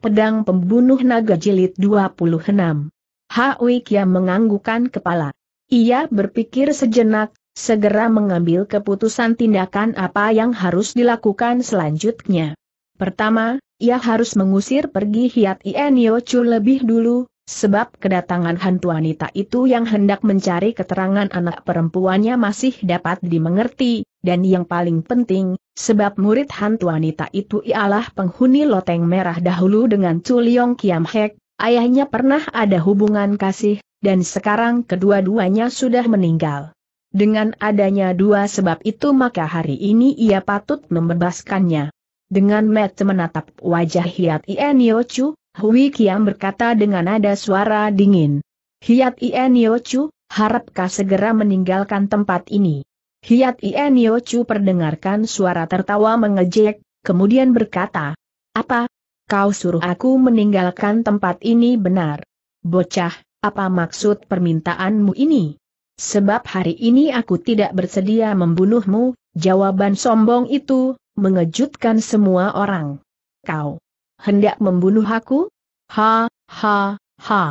Pedang Pembunuh Naga Jilid 26. Hui Kia menganggukan kepala. Ia berpikir sejenak, segera mengambil keputusan tindakan apa yang harus dilakukan selanjutnya. Pertama, ia harus mengusir pergi Hiat Ien Chu lebih dulu, sebab kedatangan hantu wanita itu yang hendak mencari keterangan anak perempuannya masih dapat dimengerti, dan yang paling penting, Sebab murid hantu wanita itu ialah penghuni loteng merah dahulu dengan Culiong Kiam Hek, ayahnya pernah ada hubungan kasih, dan sekarang kedua-duanya sudah meninggal. Dengan adanya dua sebab itu maka hari ini ia patut membebaskannya. Dengan met menatap wajah Hiat Ien Chu, Hui Kiam berkata dengan nada suara dingin. Hiat Ien Chu, harapkah segera meninggalkan tempat ini? Hiat Ienio Chu perdengarkan suara tertawa mengejek, kemudian berkata, Apa? Kau suruh aku meninggalkan tempat ini benar. Bocah, apa maksud permintaanmu ini? Sebab hari ini aku tidak bersedia membunuhmu, jawaban sombong itu, mengejutkan semua orang. Kau hendak membunuh aku? Ha, ha, ha.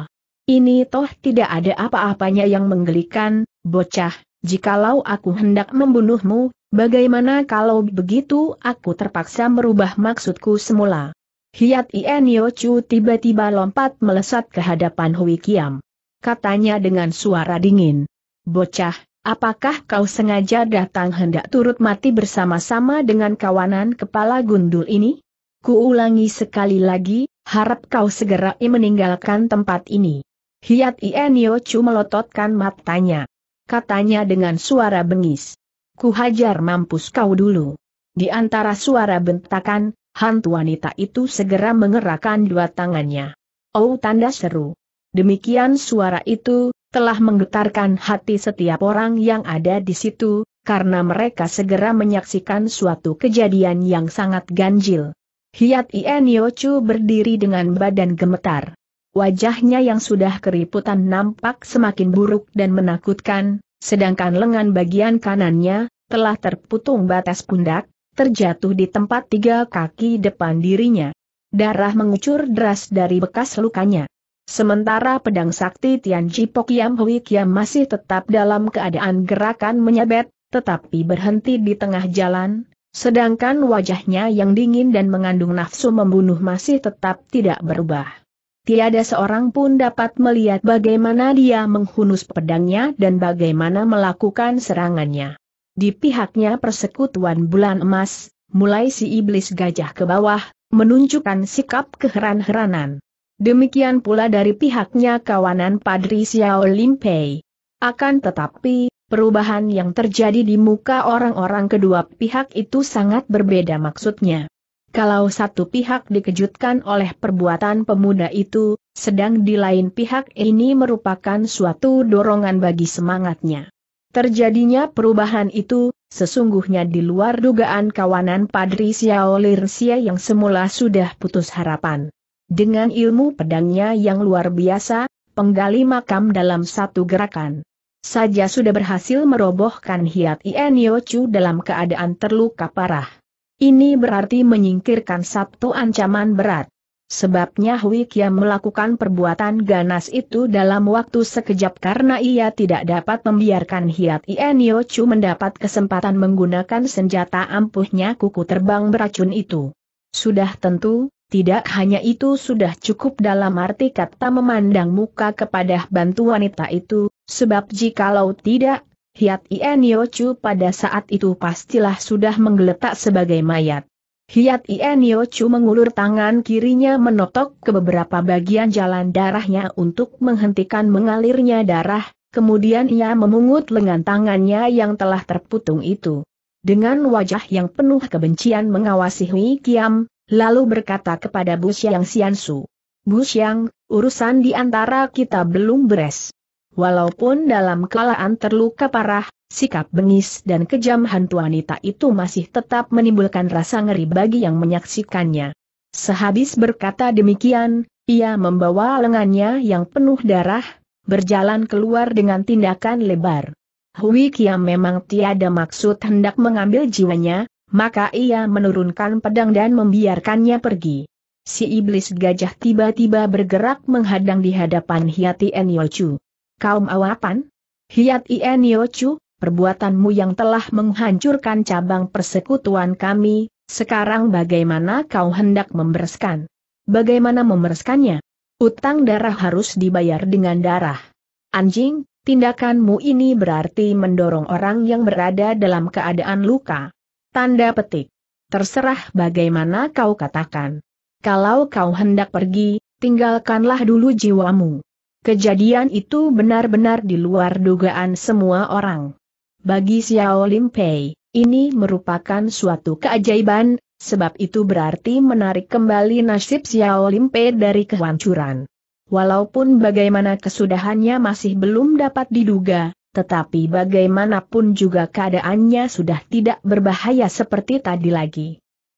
Ini toh tidak ada apa-apanya yang menggelikan, bocah, jikalau aku hendak membunuhmu, bagaimana kalau begitu aku terpaksa merubah maksudku semula? Hiat Ien Chu tiba-tiba lompat melesat ke hadapan Hui Kiam. Katanya dengan suara dingin. Bocah, apakah kau sengaja datang hendak turut mati bersama-sama dengan kawanan kepala gundul ini? Kuulangi sekali lagi, harap kau segera meninggalkan tempat ini. Hiat Ien Chu melototkan matanya katanya dengan suara bengis. Ku hajar mampus kau dulu. Di antara suara bentakan, hantu wanita itu segera mengerahkan dua tangannya. Oh tanda seru. Demikian suara itu, telah menggetarkan hati setiap orang yang ada di situ, karena mereka segera menyaksikan suatu kejadian yang sangat ganjil. Hiat Ienyochu berdiri dengan badan gemetar. Wajahnya yang sudah keriputan nampak semakin buruk dan menakutkan, sedangkan lengan bagian kanannya, telah terputung batas pundak, terjatuh di tempat tiga kaki depan dirinya. Darah mengucur deras dari bekas lukanya. Sementara pedang sakti Tian Jipok Yam Hui Kiam masih tetap dalam keadaan gerakan menyabet, tetapi berhenti di tengah jalan, sedangkan wajahnya yang dingin dan mengandung nafsu membunuh masih tetap tidak berubah tiada seorang pun dapat melihat bagaimana dia menghunus pedangnya dan bagaimana melakukan serangannya. Di pihaknya persekutuan bulan emas, mulai si iblis gajah ke bawah, menunjukkan sikap keheran-heranan. Demikian pula dari pihaknya kawanan Padri Xiao Limpei. Akan tetapi, perubahan yang terjadi di muka orang-orang kedua pihak itu sangat berbeda maksudnya. Kalau satu pihak dikejutkan oleh perbuatan pemuda itu, sedang di lain pihak ini merupakan suatu dorongan bagi semangatnya. Terjadinya perubahan itu, sesungguhnya di luar dugaan kawanan Padri Xiao Lirsia yang semula sudah putus harapan. Dengan ilmu pedangnya yang luar biasa, penggali makam dalam satu gerakan. Saja sudah berhasil merobohkan Hiat Ienio Chu dalam keadaan terluka parah. Ini berarti menyingkirkan satu ancaman berat. Sebabnya Hui Kia melakukan perbuatan ganas itu dalam waktu sekejap karena ia tidak dapat membiarkan Hiat Ienio Chu mendapat kesempatan menggunakan senjata ampuhnya kuku terbang beracun itu. Sudah tentu, tidak hanya itu sudah cukup dalam arti kata memandang muka kepada bantu wanita itu, sebab jikalau tidak, Hiat Ien Yochu pada saat itu pastilah sudah menggeletak sebagai mayat. Hiat Ien Yochu mengulur tangan kirinya menotok ke beberapa bagian jalan darahnya untuk menghentikan mengalirnya darah, kemudian ia memungut lengan tangannya yang telah terputung itu. Dengan wajah yang penuh kebencian mengawasi Hui Kiam, lalu berkata kepada Bu Xiang Xiansu. Bu Xiang, urusan di antara kita belum beres. Walaupun dalam kelaan terluka parah, sikap bengis dan kejam hantu wanita itu masih tetap menimbulkan rasa ngeri bagi yang menyaksikannya. Sehabis berkata demikian, ia membawa lengannya yang penuh darah, berjalan keluar dengan tindakan lebar. Hui Kiam memang tiada maksud hendak mengambil jiwanya, maka ia menurunkan pedang dan membiarkannya pergi. Si iblis gajah tiba-tiba bergerak menghadang di hadapan Hiati Chu kaum awapan? Hiat Ien Yochu, perbuatanmu yang telah menghancurkan cabang persekutuan kami, sekarang bagaimana kau hendak membereskan? Bagaimana membereskannya? Utang darah harus dibayar dengan darah. Anjing, tindakanmu ini berarti mendorong orang yang berada dalam keadaan luka. Tanda petik. Terserah bagaimana kau katakan. Kalau kau hendak pergi, tinggalkanlah dulu jiwamu. Kejadian itu benar-benar di luar dugaan semua orang. Bagi Xiao Lim Pei, ini merupakan suatu keajaiban, sebab itu berarti menarik kembali nasib Xiao Lim Pei dari kehancuran. Walaupun bagaimana kesudahannya masih belum dapat diduga, tetapi bagaimanapun juga keadaannya sudah tidak berbahaya seperti tadi lagi.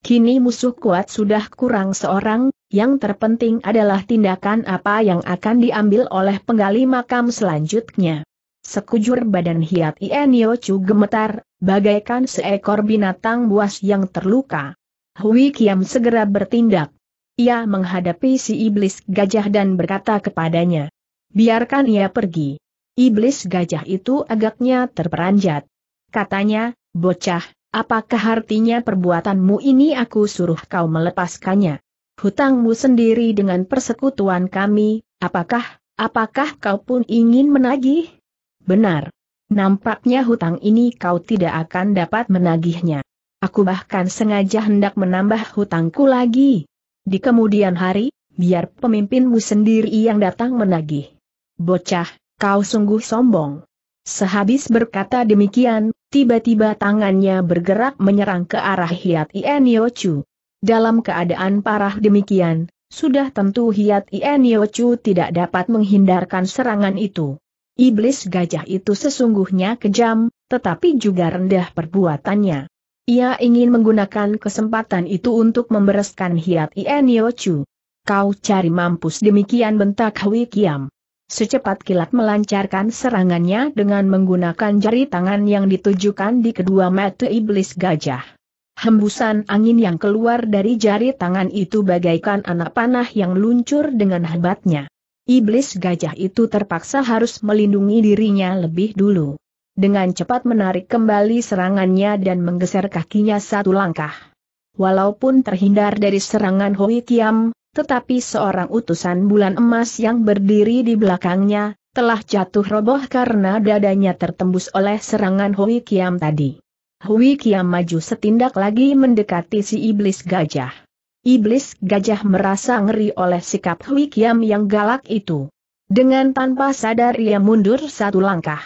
Kini musuh kuat sudah kurang seorang, yang terpenting adalah tindakan apa yang akan diambil oleh penggali makam selanjutnya. Sekujur badan Hiat Ienio Chu gemetar, bagaikan seekor binatang buas yang terluka. Hui Kiam segera bertindak. Ia menghadapi si iblis gajah dan berkata kepadanya, biarkan ia pergi. Iblis gajah itu agaknya terperanjat. Katanya, bocah, apakah artinya perbuatanmu ini aku suruh kau melepaskannya? hutangmu sendiri dengan persekutuan kami, apakah, apakah kau pun ingin menagih? Benar. Nampaknya hutang ini kau tidak akan dapat menagihnya. Aku bahkan sengaja hendak menambah hutangku lagi. Di kemudian hari, biar pemimpinmu sendiri yang datang menagih. Bocah, kau sungguh sombong. Sehabis berkata demikian, tiba-tiba tangannya bergerak menyerang ke arah Hiat Ien dalam keadaan parah demikian, sudah tentu Hiat Ien Yochu tidak dapat menghindarkan serangan itu. Iblis gajah itu sesungguhnya kejam, tetapi juga rendah perbuatannya. Ia ingin menggunakan kesempatan itu untuk membereskan Hiat Ien Yochu. Kau cari mampus demikian bentak Hui Kiam. Secepat kilat melancarkan serangannya dengan menggunakan jari tangan yang ditujukan di kedua mata iblis gajah. Hembusan angin yang keluar dari jari tangan itu bagaikan anak panah yang luncur dengan hebatnya. Iblis gajah itu terpaksa harus melindungi dirinya lebih dulu. Dengan cepat menarik kembali serangannya dan menggeser kakinya satu langkah. Walaupun terhindar dari serangan Hoi Kiam, tetapi seorang utusan bulan emas yang berdiri di belakangnya, telah jatuh roboh karena dadanya tertembus oleh serangan Hoi Kiam tadi. Hui Kiam maju setindak lagi mendekati si iblis gajah. Iblis gajah merasa ngeri oleh sikap Hui Kiam yang galak itu. Dengan tanpa sadar ia mundur satu langkah.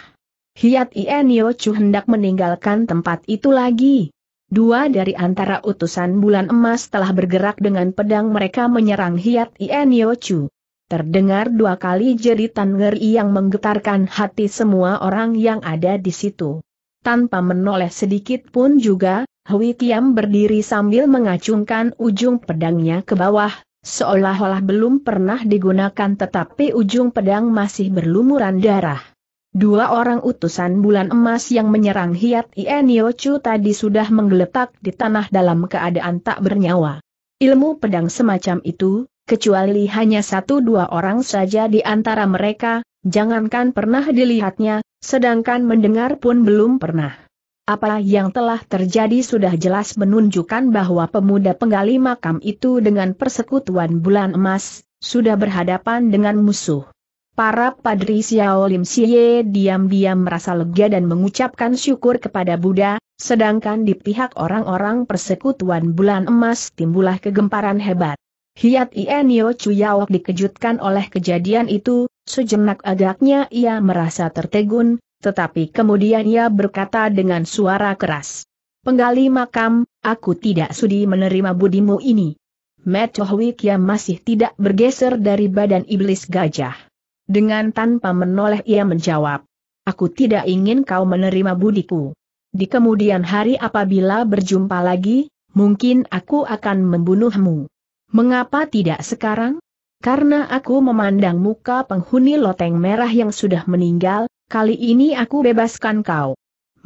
Hiat Ien Chu hendak meninggalkan tempat itu lagi. Dua dari antara utusan bulan emas telah bergerak dengan pedang mereka menyerang Hiat Ien Chu. Terdengar dua kali jeritan ngeri yang menggetarkan hati semua orang yang ada di situ tanpa menoleh sedikit pun juga, Hui Kiam berdiri sambil mengacungkan ujung pedangnya ke bawah, seolah-olah belum pernah digunakan tetapi ujung pedang masih berlumuran darah. Dua orang utusan bulan emas yang menyerang Hiat Ienio Chu tadi sudah menggeletak di tanah dalam keadaan tak bernyawa. Ilmu pedang semacam itu, kecuali hanya satu dua orang saja di antara mereka, jangankan pernah dilihatnya, sedangkan mendengar pun belum pernah. Apa yang telah terjadi sudah jelas menunjukkan bahwa pemuda penggali makam itu dengan persekutuan bulan emas, sudah berhadapan dengan musuh. Para padri Xiao Lim Xie diam-diam merasa lega dan mengucapkan syukur kepada Buddha, sedangkan di pihak orang-orang persekutuan bulan emas timbulah kegemparan hebat. Hiat Ienio Cuyawak dikejutkan oleh kejadian itu, sejenak agaknya ia merasa tertegun, tetapi kemudian ia berkata dengan suara keras. Penggali makam, aku tidak sudi menerima budimu ini. Metohwi Kiam masih tidak bergeser dari badan iblis gajah. Dengan tanpa menoleh ia menjawab, Aku tidak ingin kau menerima budiku. Di kemudian hari apabila berjumpa lagi, mungkin aku akan membunuhmu. Mengapa tidak sekarang? Karena aku memandang muka penghuni loteng merah yang sudah meninggal, kali ini aku bebaskan kau.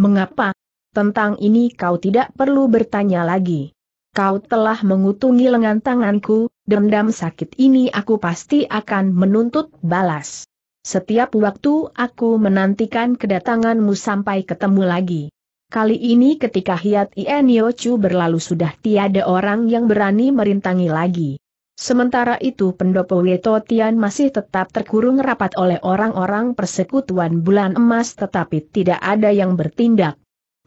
Mengapa? Tentang ini kau tidak perlu bertanya lagi. Kau telah mengutungi lengan tanganku, dendam sakit ini aku pasti akan menuntut balas. Setiap waktu aku menantikan kedatanganmu sampai ketemu lagi. Kali ini ketika Hiat Ien Yochu berlalu sudah tiada orang yang berani merintangi lagi. Sementara itu pendopo Weto Tian masih tetap terkurung rapat oleh orang-orang persekutuan bulan emas tetapi tidak ada yang bertindak.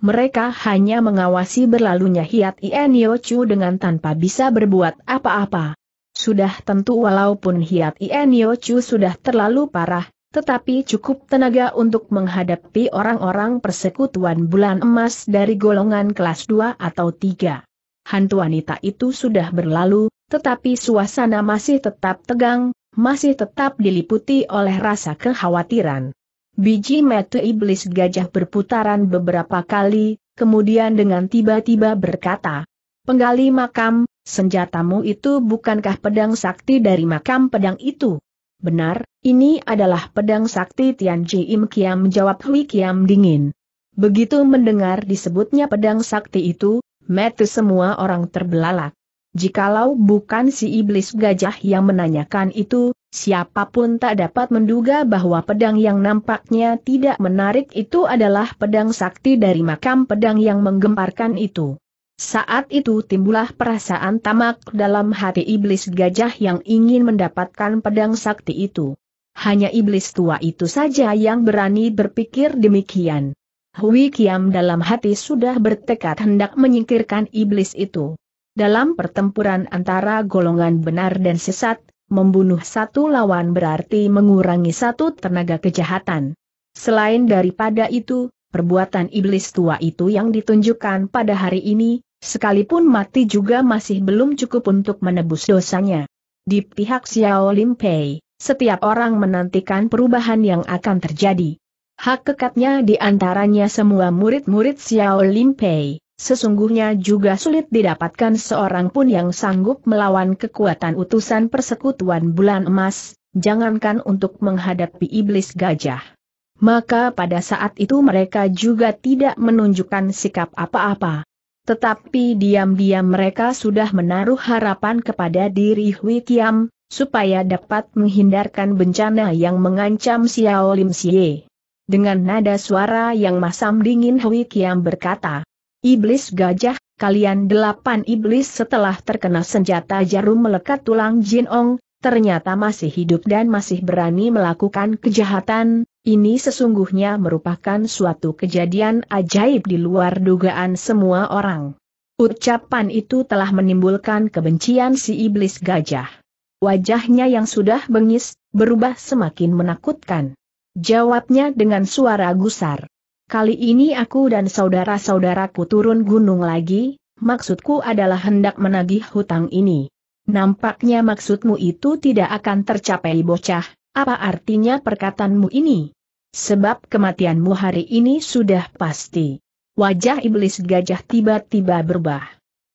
Mereka hanya mengawasi berlalunya Hiat Ien Yochu dengan tanpa bisa berbuat apa-apa. Sudah tentu walaupun Hiat Ien Yochu sudah terlalu parah, tetapi cukup tenaga untuk menghadapi orang-orang persekutuan bulan emas dari golongan kelas 2 atau 3. Hantu wanita itu sudah berlalu, tetapi suasana masih tetap tegang, masih tetap diliputi oleh rasa kekhawatiran. Biji metu iblis gajah berputaran beberapa kali, kemudian dengan tiba-tiba berkata, Penggali makam, senjatamu itu bukankah pedang sakti dari makam pedang itu? Benar, ini adalah pedang sakti Tian Ji Im Kiam menjawab Hui Kiam dingin. Begitu mendengar disebutnya pedang sakti itu, metu semua orang terbelalak. Jikalau bukan si iblis gajah yang menanyakan itu, siapapun tak dapat menduga bahwa pedang yang nampaknya tidak menarik itu adalah pedang sakti dari makam pedang yang menggemparkan itu. Saat itu timbullah perasaan tamak dalam hati iblis gajah yang ingin mendapatkan pedang sakti itu. Hanya iblis tua itu saja yang berani berpikir demikian. Hui Kiam dalam hati sudah bertekad hendak menyingkirkan iblis itu. Dalam pertempuran antara golongan benar dan sesat, membunuh satu lawan berarti mengurangi satu tenaga kejahatan. Selain daripada itu, perbuatan iblis tua itu yang ditunjukkan pada hari ini, Sekalipun mati juga masih belum cukup untuk menebus dosanya. Di pihak Xiao Lim Pei, setiap orang menantikan perubahan yang akan terjadi. Hak kekatnya di antaranya semua murid-murid Xiao Lim Pei, sesungguhnya juga sulit didapatkan seorang pun yang sanggup melawan kekuatan utusan persekutuan bulan emas, jangankan untuk menghadapi iblis gajah. Maka pada saat itu mereka juga tidak menunjukkan sikap apa-apa. Tetapi diam-diam mereka sudah menaruh harapan kepada diri Hui Kiam, supaya dapat menghindarkan bencana yang mengancam Xiao Lim Xie. Dengan nada suara yang masam dingin Hui Kiam berkata, Iblis gajah, kalian delapan iblis setelah terkena senjata jarum melekat tulang Jin Ong, ternyata masih hidup dan masih berani melakukan kejahatan, ini sesungguhnya merupakan suatu kejadian ajaib di luar dugaan semua orang. Ucapan itu telah menimbulkan kebencian si iblis gajah. Wajahnya yang sudah bengis, berubah semakin menakutkan. Jawabnya dengan suara gusar. Kali ini aku dan saudara-saudaraku turun gunung lagi, maksudku adalah hendak menagih hutang ini. Nampaknya maksudmu itu tidak akan tercapai bocah, apa artinya perkataanmu ini? Sebab kematianmu hari ini sudah pasti. Wajah iblis gajah tiba-tiba berubah.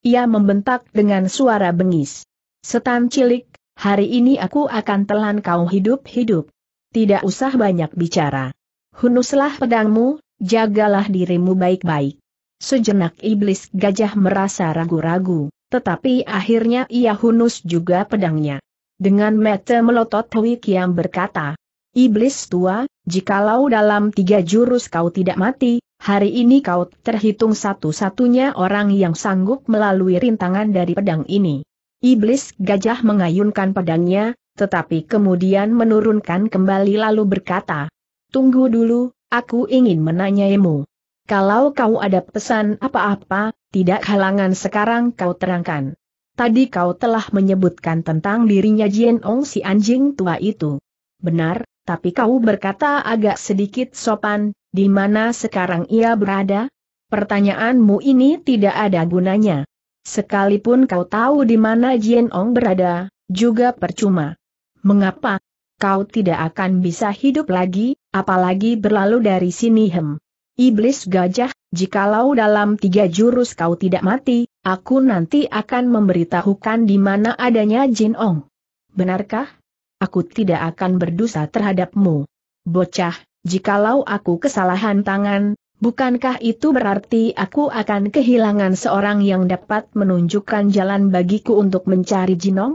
Ia membentak dengan suara bengis. Setan cilik, hari ini aku akan telan kau hidup-hidup. Tidak usah banyak bicara. Hunuslah pedangmu, jagalah dirimu baik-baik. Sejenak iblis gajah merasa ragu-ragu. Tetapi akhirnya ia hunus juga pedangnya. Dengan mata melotot Hui Kiam berkata, Iblis tua, jikalau dalam tiga jurus kau tidak mati, hari ini kau terhitung satu-satunya orang yang sanggup melalui rintangan dari pedang ini. Iblis gajah mengayunkan pedangnya, tetapi kemudian menurunkan kembali lalu berkata, Tunggu dulu, aku ingin menanyaimu. Kalau kau ada pesan apa-apa, tidak halangan sekarang kau terangkan. Tadi kau telah menyebutkan tentang dirinya Jien Ong si anjing tua itu. Benar, tapi kau berkata agak sedikit sopan, di mana sekarang ia berada? Pertanyaanmu ini tidak ada gunanya. Sekalipun kau tahu di mana Jien Ong berada, juga percuma. Mengapa? Kau tidak akan bisa hidup lagi, apalagi berlalu dari sini hem. Iblis gajah Jikalau dalam tiga jurus kau tidak mati, aku nanti akan memberitahukan di mana adanya Jin Ong. Benarkah? Aku tidak akan berdosa terhadapmu. Bocah, jikalau aku kesalahan tangan, bukankah itu berarti aku akan kehilangan seorang yang dapat menunjukkan jalan bagiku untuk mencari Jin Jinong?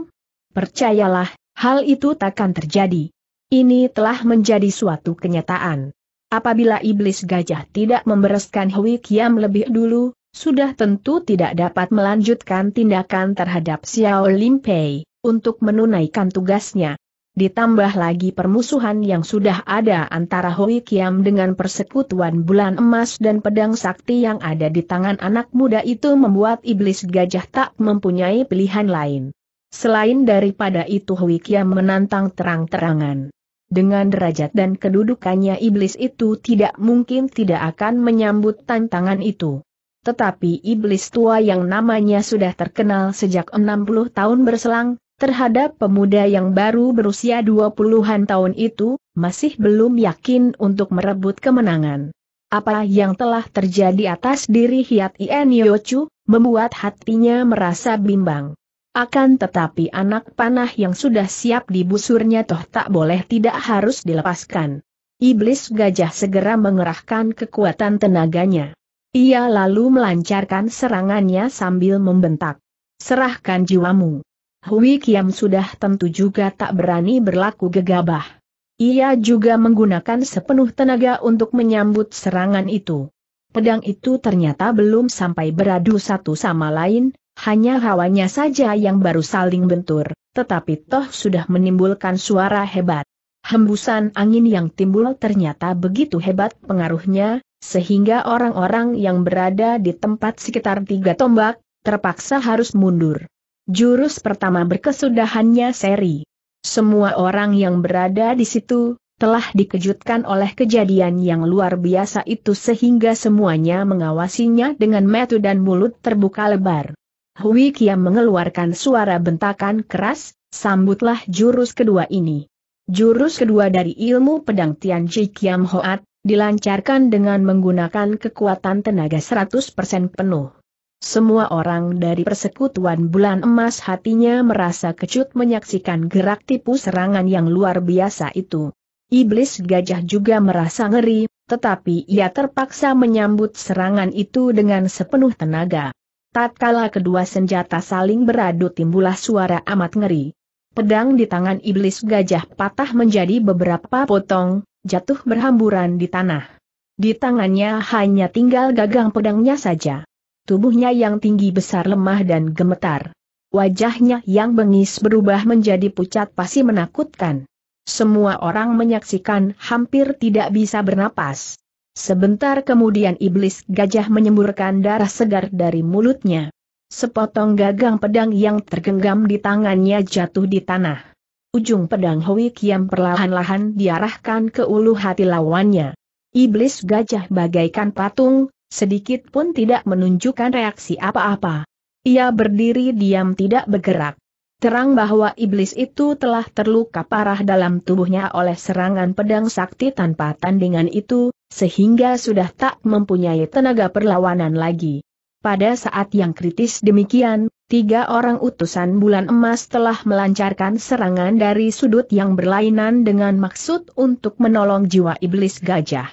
Percayalah, hal itu takkan terjadi. Ini telah menjadi suatu kenyataan. Apabila iblis gajah tidak membereskan Hui Kiam lebih dulu, sudah tentu tidak dapat melanjutkan tindakan terhadap Xiao Lim Pei, untuk menunaikan tugasnya. Ditambah lagi permusuhan yang sudah ada antara Hui Kiam dengan persekutuan bulan emas dan pedang sakti yang ada di tangan anak muda itu membuat iblis gajah tak mempunyai pilihan lain. Selain daripada itu Hui Kiam menantang terang-terangan. Dengan derajat dan kedudukannya iblis itu tidak mungkin tidak akan menyambut tantangan itu. Tetapi iblis tua yang namanya sudah terkenal sejak 60 tahun berselang, terhadap pemuda yang baru berusia 20-an tahun itu, masih belum yakin untuk merebut kemenangan. Apa yang telah terjadi atas diri Hiat Ien Yochu, membuat hatinya merasa bimbang. Akan tetapi anak panah yang sudah siap dibusurnya toh tak boleh tidak harus dilepaskan. Iblis gajah segera mengerahkan kekuatan tenaganya. Ia lalu melancarkan serangannya sambil membentak. Serahkan jiwamu. Hui Kiam sudah tentu juga tak berani berlaku gegabah. Ia juga menggunakan sepenuh tenaga untuk menyambut serangan itu. Pedang itu ternyata belum sampai beradu satu sama lain, hanya hawanya saja yang baru saling bentur, tetapi toh sudah menimbulkan suara hebat. Hembusan angin yang timbul ternyata begitu hebat pengaruhnya, sehingga orang-orang yang berada di tempat sekitar tiga tombak, terpaksa harus mundur. Jurus pertama berkesudahannya seri. Semua orang yang berada di situ, telah dikejutkan oleh kejadian yang luar biasa itu sehingga semuanya mengawasinya dengan metu dan mulut terbuka lebar. Hui Kiam mengeluarkan suara bentakan keras, sambutlah jurus kedua ini. Jurus kedua dari ilmu pedang Tian Chi Kiam Hoat, dilancarkan dengan menggunakan kekuatan tenaga 100% penuh. Semua orang dari persekutuan bulan emas hatinya merasa kecut menyaksikan gerak tipu serangan yang luar biasa itu. Iblis gajah juga merasa ngeri, tetapi ia terpaksa menyambut serangan itu dengan sepenuh tenaga. Tatkala kedua senjata saling beradu timbullah suara amat ngeri. Pedang di tangan iblis gajah patah menjadi beberapa potong, jatuh berhamburan di tanah. Di tangannya hanya tinggal gagang pedangnya saja. Tubuhnya yang tinggi besar lemah dan gemetar. Wajahnya yang bengis berubah menjadi pucat pasti menakutkan. Semua orang menyaksikan hampir tidak bisa bernapas. Sebentar kemudian iblis gajah menyemburkan darah segar dari mulutnya. Sepotong gagang pedang yang tergenggam di tangannya jatuh di tanah. Ujung pedang Hui Kiam perlahan-lahan diarahkan ke ulu hati lawannya. Iblis gajah bagaikan patung, sedikit pun tidak menunjukkan reaksi apa-apa. Ia berdiri diam tidak bergerak terang bahwa iblis itu telah terluka parah dalam tubuhnya oleh serangan pedang sakti tanpa tandingan itu, sehingga sudah tak mempunyai tenaga perlawanan lagi. Pada saat yang kritis demikian, tiga orang utusan bulan emas telah melancarkan serangan dari sudut yang berlainan dengan maksud untuk menolong jiwa iblis gajah.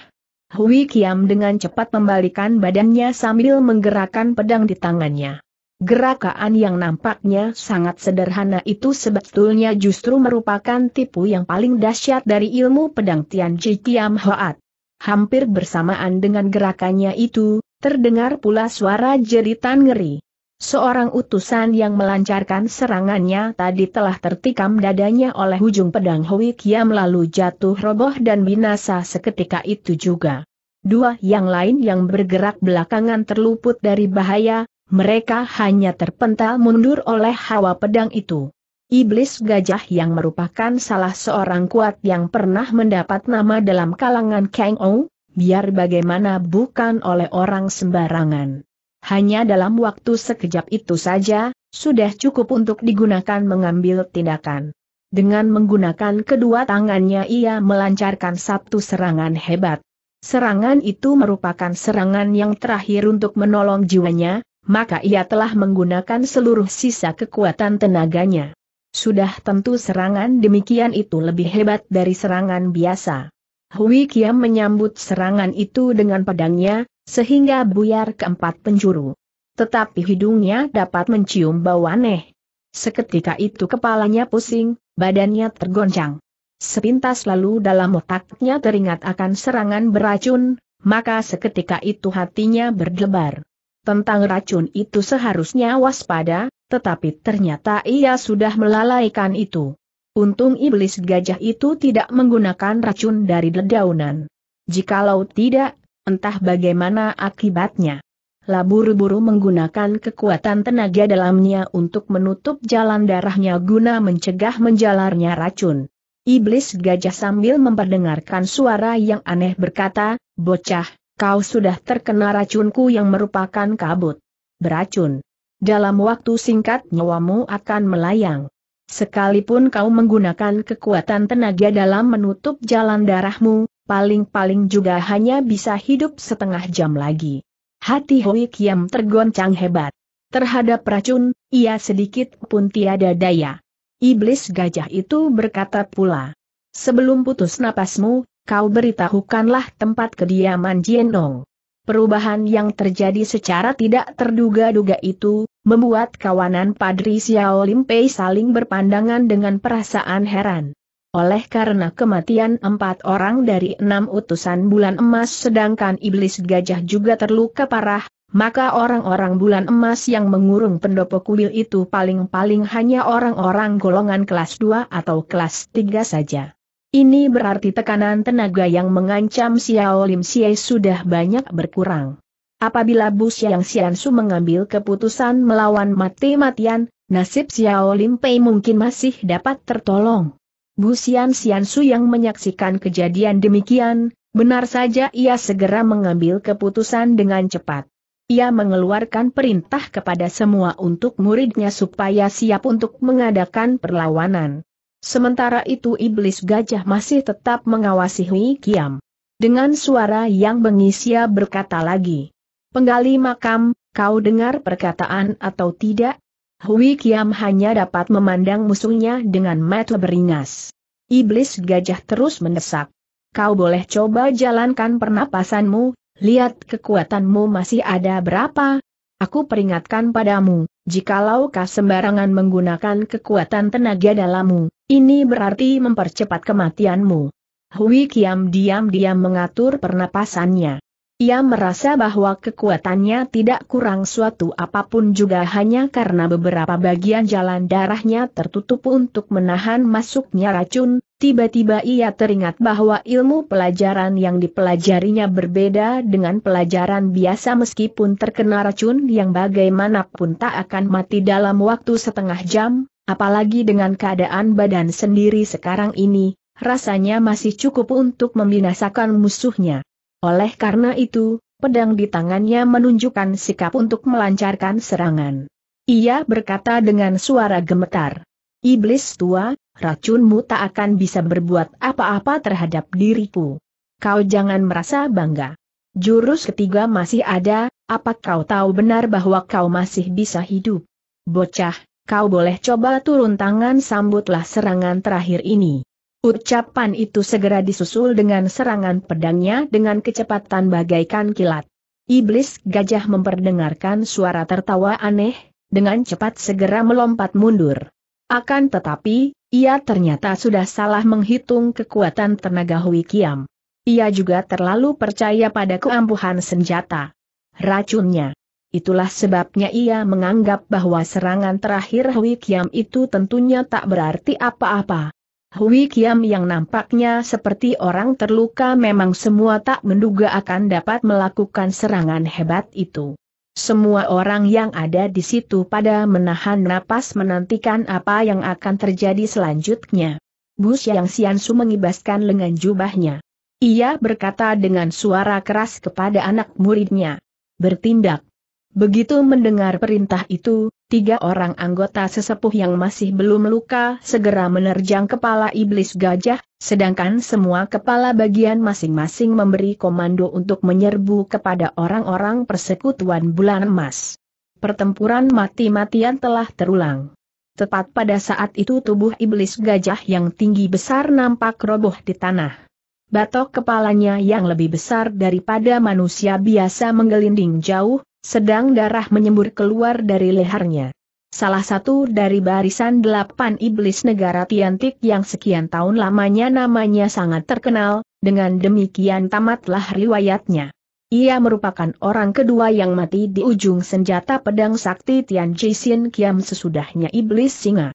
Hui Kiam dengan cepat membalikan badannya sambil menggerakkan pedang di tangannya. Gerakan yang nampaknya sangat sederhana itu sebetulnya justru merupakan tipu yang paling dahsyat dari ilmu pedang Tian Chi Kiam Hoat. Hampir bersamaan dengan gerakannya itu, terdengar pula suara jeritan ngeri. Seorang utusan yang melancarkan serangannya tadi telah tertikam dadanya oleh ujung pedang Hui Kiam lalu jatuh roboh dan binasa seketika itu juga. Dua yang lain yang bergerak belakangan terluput dari bahaya, mereka hanya terpental mundur oleh hawa pedang itu. Iblis Gajah yang merupakan salah seorang kuat yang pernah mendapat nama dalam kalangan Kang Ou, biar bagaimana bukan oleh orang sembarangan. Hanya dalam waktu sekejap itu saja, sudah cukup untuk digunakan mengambil tindakan. Dengan menggunakan kedua tangannya ia melancarkan satu serangan hebat. Serangan itu merupakan serangan yang terakhir untuk menolong jiwanya, maka ia telah menggunakan seluruh sisa kekuatan tenaganya. Sudah tentu serangan demikian itu lebih hebat dari serangan biasa. Hui Kiam menyambut serangan itu dengan pedangnya, sehingga buyar keempat penjuru. Tetapi hidungnya dapat mencium bau aneh. Seketika itu kepalanya pusing, badannya tergoncang. Sepintas lalu dalam otaknya teringat akan serangan beracun, maka seketika itu hatinya berdebar. Tentang racun itu seharusnya waspada, tetapi ternyata ia sudah melalaikan itu. Untung iblis gajah itu tidak menggunakan racun dari dedaunan. Jikalau tidak, entah bagaimana akibatnya. Laburu-buru menggunakan kekuatan tenaga dalamnya untuk menutup jalan darahnya guna mencegah menjalarnya racun. Iblis gajah sambil memperdengarkan suara yang aneh berkata, Bocah, kau sudah terkena racunku yang merupakan kabut. Beracun. Dalam waktu singkat nyawamu akan melayang. Sekalipun kau menggunakan kekuatan tenaga dalam menutup jalan darahmu, paling-paling juga hanya bisa hidup setengah jam lagi. Hati Hui Kiam tergoncang hebat. Terhadap racun, ia sedikit pun tiada daya. Iblis gajah itu berkata pula. Sebelum putus napasmu, kau beritahukanlah tempat kediaman Jienong. Perubahan yang terjadi secara tidak terduga-duga itu, membuat kawanan Padri Xiao Limpei saling berpandangan dengan perasaan heran. Oleh karena kematian empat orang dari enam utusan bulan emas sedangkan iblis gajah juga terluka parah, maka orang-orang bulan emas yang mengurung pendopo kuil itu paling-paling hanya orang-orang golongan kelas 2 atau kelas 3 saja. Ini berarti tekanan tenaga yang mengancam Xiao Lim Xie sudah banyak berkurang. Apabila Bu Xiang Su mengambil keputusan melawan mati-matian, nasib Xiao Lim Pei mungkin masih dapat tertolong. Bu Xian Su yang menyaksikan kejadian demikian, benar saja ia segera mengambil keputusan dengan cepat. Ia mengeluarkan perintah kepada semua untuk muridnya supaya siap untuk mengadakan perlawanan. Sementara itu iblis gajah masih tetap mengawasi Hui Kiam. Dengan suara yang bengis berkata lagi. Penggali makam, kau dengar perkataan atau tidak? Hui Kiam hanya dapat memandang musuhnya dengan mata beringas. Iblis gajah terus mendesak. Kau boleh coba jalankan pernapasanmu, lihat kekuatanmu masih ada berapa. Aku peringatkan padamu, jikalau kau sembarangan menggunakan kekuatan tenaga dalammu, ini berarti mempercepat kematianmu. Hui Kiam diam-diam mengatur pernapasannya. Ia merasa bahwa kekuatannya tidak kurang suatu apapun juga hanya karena beberapa bagian jalan darahnya tertutup untuk menahan masuknya racun, tiba-tiba ia teringat bahwa ilmu pelajaran yang dipelajarinya berbeda dengan pelajaran biasa meskipun terkena racun yang bagaimanapun tak akan mati dalam waktu setengah jam, Apalagi dengan keadaan badan sendiri sekarang ini, rasanya masih cukup untuk membinasakan musuhnya. Oleh karena itu, pedang di tangannya menunjukkan sikap untuk melancarkan serangan. Ia berkata dengan suara gemetar. Iblis tua, racunmu tak akan bisa berbuat apa-apa terhadap diriku. Kau jangan merasa bangga. Jurus ketiga masih ada, apa kau tahu benar bahwa kau masih bisa hidup? Bocah, kau boleh coba turun tangan sambutlah serangan terakhir ini. Ucapan itu segera disusul dengan serangan pedangnya dengan kecepatan bagaikan kilat. Iblis gajah memperdengarkan suara tertawa aneh, dengan cepat segera melompat mundur. Akan tetapi, ia ternyata sudah salah menghitung kekuatan tenaga Hui Kiam. Ia juga terlalu percaya pada keampuhan senjata. Racunnya. Itulah sebabnya ia menganggap bahwa serangan terakhir Hui Kiam itu tentunya tak berarti apa-apa. Hui Kiam yang nampaknya seperti orang terluka memang semua tak menduga akan dapat melakukan serangan hebat itu. Semua orang yang ada di situ pada menahan napas menantikan apa yang akan terjadi selanjutnya. Bu Xiang Su mengibaskan lengan jubahnya. Ia berkata dengan suara keras kepada anak muridnya. Bertindak. Begitu mendengar perintah itu, tiga orang anggota sesepuh yang masih belum luka segera menerjang kepala iblis gajah, sedangkan semua kepala bagian masing-masing memberi komando untuk menyerbu kepada orang-orang persekutuan bulan emas. Pertempuran mati-matian telah terulang. Tepat pada saat itu tubuh iblis gajah yang tinggi besar nampak roboh di tanah. Batok kepalanya yang lebih besar daripada manusia biasa menggelinding jauh, sedang darah menyembur keluar dari lehernya. Salah satu dari barisan delapan iblis negara Tiantik yang sekian tahun lamanya namanya sangat terkenal, dengan demikian tamatlah riwayatnya. Ia merupakan orang kedua yang mati di ujung senjata pedang sakti Tian Jisin Kiam sesudahnya iblis singa.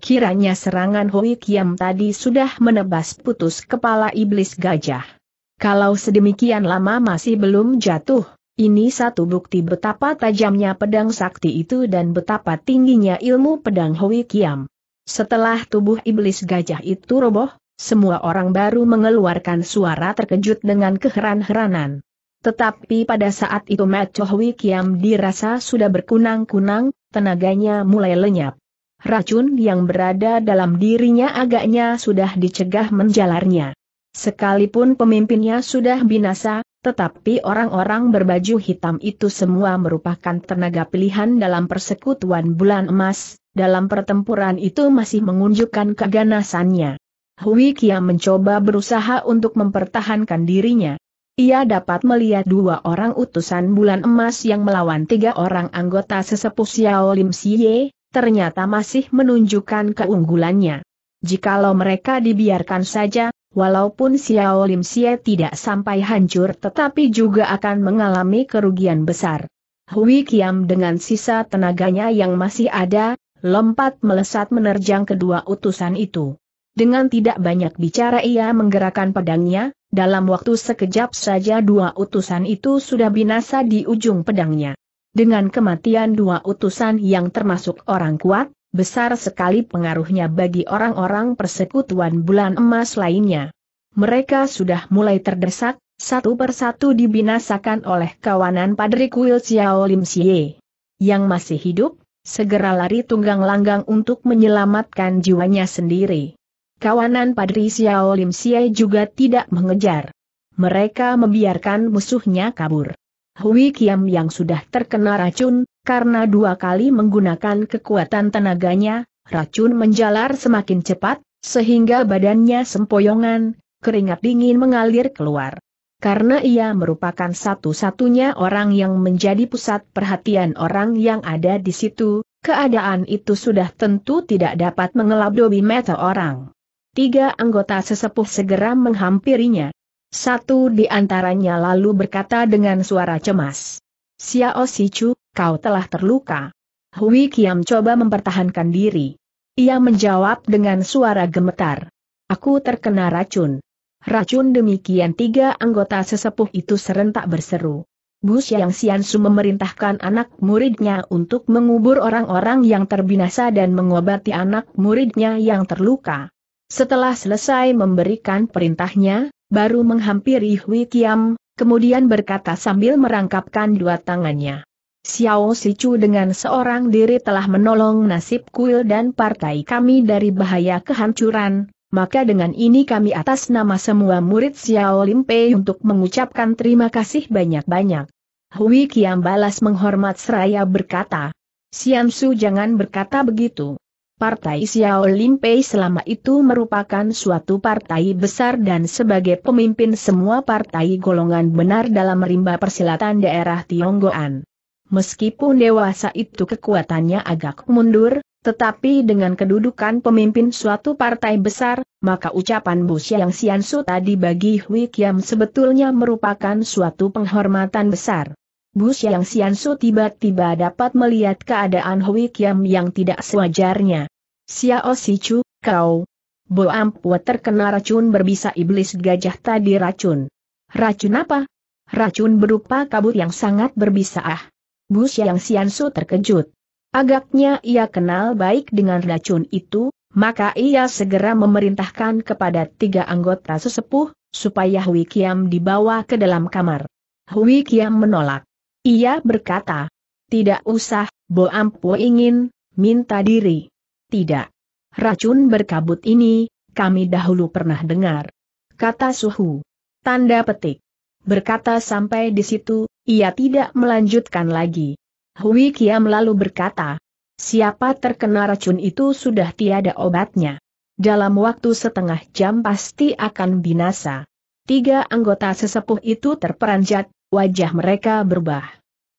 Kiranya serangan Hui Kiam tadi sudah menebas putus kepala iblis gajah. Kalau sedemikian lama masih belum jatuh, ini satu bukti betapa tajamnya pedang sakti itu dan betapa tingginya ilmu pedang Hui Kiam. Setelah tubuh iblis gajah itu roboh, semua orang baru mengeluarkan suara terkejut dengan keheran-heranan. Tetapi pada saat itu Mecho Hui Kiam dirasa sudah berkunang-kunang, tenaganya mulai lenyap. Racun yang berada dalam dirinya agaknya sudah dicegah menjalarnya. Sekalipun pemimpinnya sudah binasa, tetapi orang-orang berbaju hitam itu semua merupakan tenaga pilihan dalam persekutuan bulan emas, dalam pertempuran itu masih mengunjukkan keganasannya. Hui Kia mencoba berusaha untuk mempertahankan dirinya. Ia dapat melihat dua orang utusan bulan emas yang melawan tiga orang anggota sesepuh Xiao Lim Xie, ternyata masih menunjukkan keunggulannya. Jikalau mereka dibiarkan saja, Walaupun Xiao Lim Xie tidak sampai hancur tetapi juga akan mengalami kerugian besar. Hui Kiam dengan sisa tenaganya yang masih ada, lompat melesat menerjang kedua utusan itu. Dengan tidak banyak bicara ia menggerakkan pedangnya, dalam waktu sekejap saja dua utusan itu sudah binasa di ujung pedangnya. Dengan kematian dua utusan yang termasuk orang kuat, besar sekali pengaruhnya bagi orang-orang persekutuan bulan emas lainnya. Mereka sudah mulai terdesak, satu persatu dibinasakan oleh kawanan Padri Kuil Xiao Lim Xie. Yang masih hidup, segera lari tunggang langgang untuk menyelamatkan jiwanya sendiri. Kawanan Padri Xiao Lim Xie juga tidak mengejar. Mereka membiarkan musuhnya kabur. Hui Kiam yang sudah terkena racun, karena dua kali menggunakan kekuatan tenaganya, racun menjalar semakin cepat, sehingga badannya sempoyongan, keringat dingin mengalir keluar. Karena ia merupakan satu-satunya orang yang menjadi pusat perhatian orang yang ada di situ, keadaan itu sudah tentu tidak dapat mengelabdobi mata orang. Tiga anggota sesepuh segera menghampirinya. Satu di antaranya lalu berkata dengan suara cemas. Xiao Sichu, kau telah terluka. Hui Kiam coba mempertahankan diri. Ia menjawab dengan suara gemetar. Aku terkena racun. Racun demikian tiga anggota sesepuh itu serentak berseru. Bu Xiang Xiansu memerintahkan anak muridnya untuk mengubur orang-orang yang terbinasa dan mengobati anak muridnya yang terluka. Setelah selesai memberikan perintahnya, baru menghampiri Hui Kiam, kemudian berkata sambil merangkapkan dua tangannya. Xiao Sichu dengan seorang diri telah menolong nasib kuil dan partai kami dari bahaya kehancuran, maka dengan ini kami atas nama semua murid Xiao Limpei untuk mengucapkan terima kasih banyak-banyak. Hui Kiam balas menghormat seraya berkata, Xian Su jangan berkata begitu. Partai Xiao Limpei selama itu merupakan suatu partai besar dan sebagai pemimpin semua partai golongan benar dalam rimba persilatan daerah Tionggoan meskipun dewasa itu kekuatannya agak mundur, tetapi dengan kedudukan pemimpin suatu partai besar, maka ucapan Bu Xiang Xiansu tadi bagi Hui Kiam sebetulnya merupakan suatu penghormatan besar. Bu Xiang Xiansu tiba-tiba dapat melihat keadaan Hui Kiam yang tidak sewajarnya. Xiao Sichu, kau, Bo Ampua terkena racun berbisa iblis gajah tadi racun. Racun apa? Racun berupa kabut yang sangat berbisa ah. Bu Xiang Xiansu terkejut. Agaknya ia kenal baik dengan racun itu, maka ia segera memerintahkan kepada tiga anggota sesepuh, supaya Hui Kiam dibawa ke dalam kamar. Hui Kiam menolak. Ia berkata, tidak usah, Bo Ampu ingin, minta diri. Tidak. Racun berkabut ini, kami dahulu pernah dengar. Kata Suhu. Tanda petik. Berkata sampai di situ, ia tidak melanjutkan lagi. Hui Kiam lalu berkata, siapa terkena racun itu sudah tiada obatnya. Dalam waktu setengah jam pasti akan binasa. Tiga anggota sesepuh itu terperanjat, wajah mereka berubah.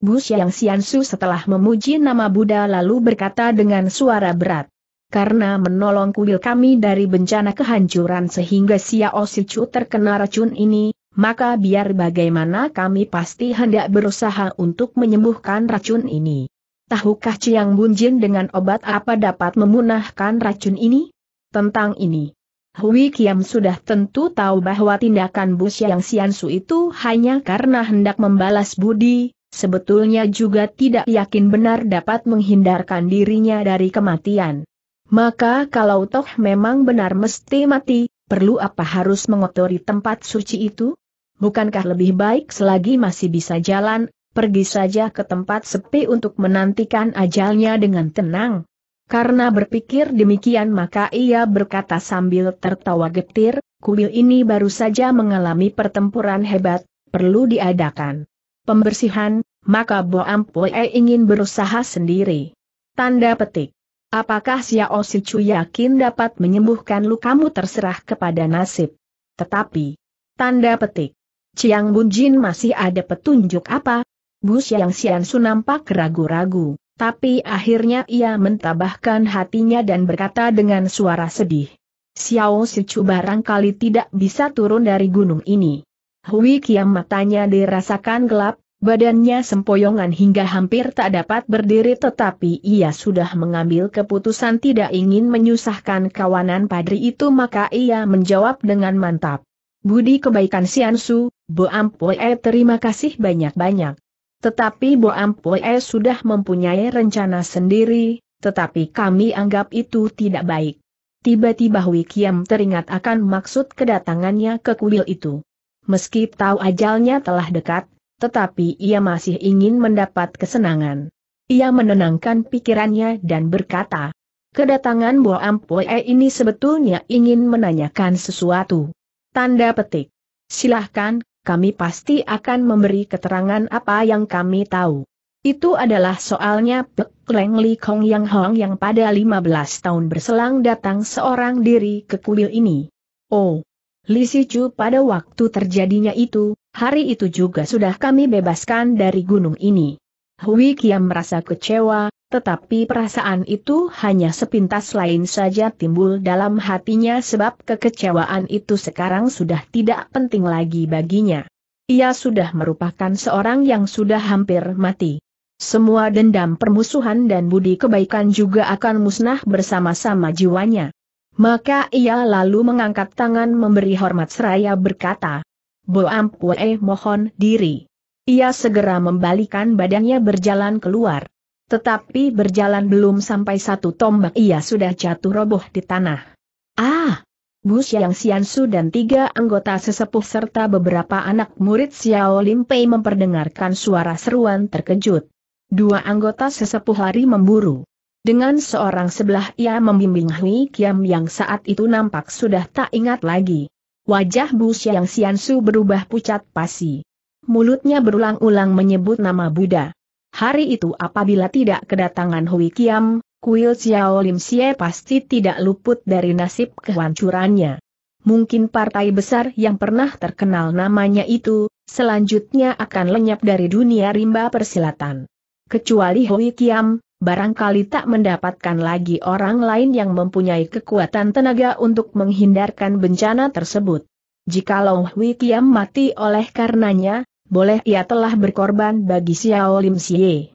Bu Xiang Xiansu setelah memuji nama Buddha lalu berkata dengan suara berat. Karena menolong kuil kami dari bencana kehancuran sehingga Xiao Sichu terkena racun ini, maka biar bagaimana kami pasti hendak berusaha untuk menyembuhkan racun ini. Tahukah Ciang Bunjin dengan obat apa dapat memunahkan racun ini? Tentang ini, Hui Kiam sudah tentu tahu bahwa tindakan Bu Xiang Xiansu itu hanya karena hendak membalas budi, sebetulnya juga tidak yakin benar dapat menghindarkan dirinya dari kematian. Maka kalau toh memang benar mesti mati, perlu apa harus mengotori tempat suci itu? bukankah lebih baik selagi masih bisa jalan, pergi saja ke tempat sepi untuk menantikan ajalnya dengan tenang? Karena berpikir demikian maka ia berkata sambil tertawa getir, kuil ini baru saja mengalami pertempuran hebat, perlu diadakan pembersihan, maka Bo Ampue ingin berusaha sendiri. Tanda petik. Apakah Xiao si Chu yakin dapat menyembuhkan lukamu terserah kepada nasib. Tetapi, tanda petik. Chiang Bunjin masih ada petunjuk apa? Bu Yang Xian Su nampak ragu-ragu, tapi akhirnya ia mentabahkan hatinya dan berkata dengan suara sedih. Xiao Sichu barangkali tidak bisa turun dari gunung ini. Hui Kiam matanya dirasakan gelap, badannya sempoyongan hingga hampir tak dapat berdiri tetapi ia sudah mengambil keputusan tidak ingin menyusahkan kawanan padri itu maka ia menjawab dengan mantap. Budi kebaikan Siansu, Bo Ampoe e terima kasih banyak-banyak. Tetapi Bo Ampoe e sudah mempunyai rencana sendiri, tetapi kami anggap itu tidak baik. Tiba-tiba Wikiam teringat akan maksud kedatangannya ke kuil itu. Meski tahu ajalnya telah dekat, tetapi ia masih ingin mendapat kesenangan. Ia menenangkan pikirannya dan berkata, Kedatangan Bo Ampoe e ini sebetulnya ingin menanyakan sesuatu. Tanda petik. Silahkan, kami pasti akan memberi keterangan apa yang kami tahu. Itu adalah soalnya Pek Leng Li Kong Yang Hong yang pada 15 tahun berselang datang seorang diri ke kuil ini. Oh, Li Sichu pada waktu terjadinya itu, hari itu juga sudah kami bebaskan dari gunung ini. Hui Kiam merasa kecewa, tetapi perasaan itu hanya sepintas lain saja timbul dalam hatinya sebab kekecewaan itu sekarang sudah tidak penting lagi baginya. Ia sudah merupakan seorang yang sudah hampir mati. Semua dendam permusuhan dan budi kebaikan juga akan musnah bersama-sama jiwanya. Maka ia lalu mengangkat tangan memberi hormat seraya berkata, Boam Pue mohon diri. Ia segera membalikan badannya berjalan keluar. Tetapi berjalan belum sampai satu tombak ia sudah jatuh roboh di tanah. Ah! Bu Xiang Xiansu dan tiga anggota sesepuh serta beberapa anak murid Xiao Limpei memperdengarkan suara seruan terkejut. Dua anggota sesepuh lari memburu. Dengan seorang sebelah ia membimbing Hui Kiam yang saat itu nampak sudah tak ingat lagi. Wajah Bu Xiang Xiansu berubah pucat pasi. Mulutnya berulang-ulang menyebut nama Buddha. Hari itu apabila tidak kedatangan Hui Kiam, kuil Xiao Lim Xie pasti tidak luput dari nasib kehancurannya. Mungkin partai besar yang pernah terkenal namanya itu, selanjutnya akan lenyap dari dunia rimba persilatan. Kecuali Hui Kiam, barangkali tak mendapatkan lagi orang lain yang mempunyai kekuatan tenaga untuk menghindarkan bencana tersebut. Jikalau Hui Kiam mati oleh karenanya, boleh ia telah berkorban bagi Xiao Lim Xie.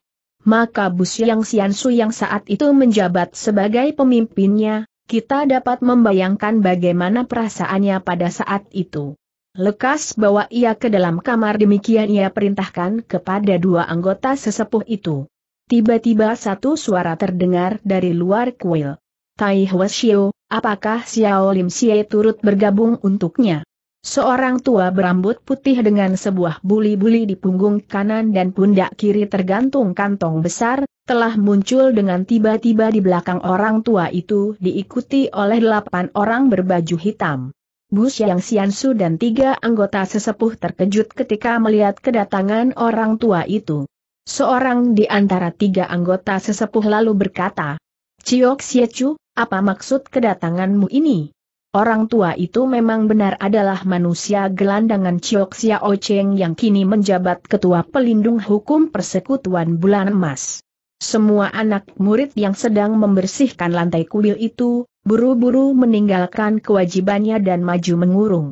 Maka Bu Xiang Xian Su yang saat itu menjabat sebagai pemimpinnya, kita dapat membayangkan bagaimana perasaannya pada saat itu. Lekas bawa ia ke dalam kamar demikian ia perintahkan kepada dua anggota sesepuh itu. Tiba-tiba satu suara terdengar dari luar kuil. Tai Hwasyo, apakah Xiao Lim Xie turut bergabung untuknya? Seorang tua berambut putih dengan sebuah buli-buli di punggung kanan dan pundak kiri tergantung kantong besar, telah muncul dengan tiba-tiba di belakang orang tua itu diikuti oleh delapan orang berbaju hitam. Bu Yang Siansu dan tiga anggota sesepuh terkejut ketika melihat kedatangan orang tua itu. Seorang di antara tiga anggota sesepuh lalu berkata, Ciok Siecu, apa maksud kedatanganmu ini? Orang tua itu memang benar adalah manusia gelandangan Chiok Xiao Cheng yang kini menjabat ketua pelindung hukum persekutuan bulan emas. Semua anak murid yang sedang membersihkan lantai kuil itu, buru-buru meninggalkan kewajibannya dan maju mengurung.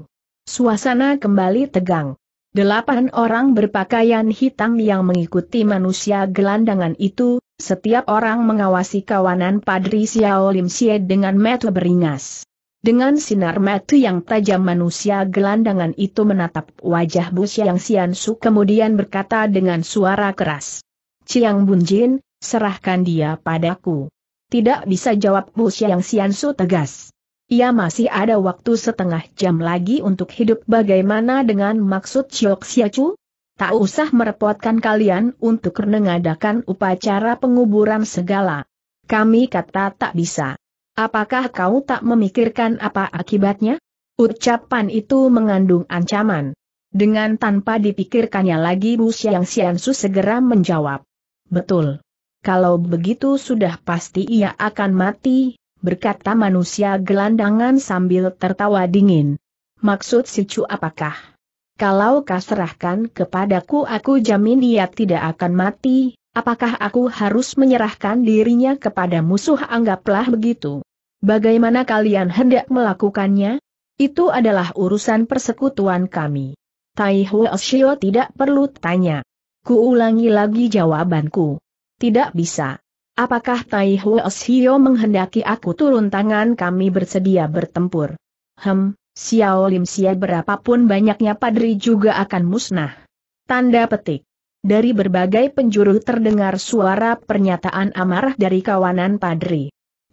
Suasana kembali tegang. Delapan orang berpakaian hitam yang mengikuti manusia gelandangan itu, setiap orang mengawasi kawanan Padri Xiao Lim Xie dengan mata beringas. Dengan sinar mata yang tajam manusia gelandangan itu menatap wajah Bu Siang Sian Su kemudian berkata dengan suara keras. Ciang Bunjin, serahkan dia padaku. Tidak bisa jawab Bu Siang Sian Su tegas. Ia masih ada waktu setengah jam lagi untuk hidup bagaimana dengan maksud Chiok Siacu? Tak usah merepotkan kalian untuk mengadakan upacara penguburan segala. Kami kata tak bisa. Apakah kau tak memikirkan apa akibatnya? Ucapan itu mengandung ancaman. Dengan tanpa dipikirkannya lagi Bu Siang siansu segera menjawab. Betul. Kalau begitu sudah pasti ia akan mati, berkata manusia gelandangan sambil tertawa dingin. Maksud si Cu apakah? Kalau kau serahkan kepadaku aku jamin ia tidak akan mati, apakah aku harus menyerahkan dirinya kepada musuh anggaplah begitu. Bagaimana kalian hendak melakukannya? Itu adalah urusan persekutuan kami. Tai Huoshio tidak perlu tanya. Kuulangi lagi jawabanku. Tidak bisa. Apakah Tai Huoshio menghendaki aku turun tangan kami bersedia bertempur? Hem, Xiao Lim Xia berapapun banyaknya padri juga akan musnah. Tanda petik. Dari berbagai penjuru terdengar suara pernyataan amarah dari kawanan padri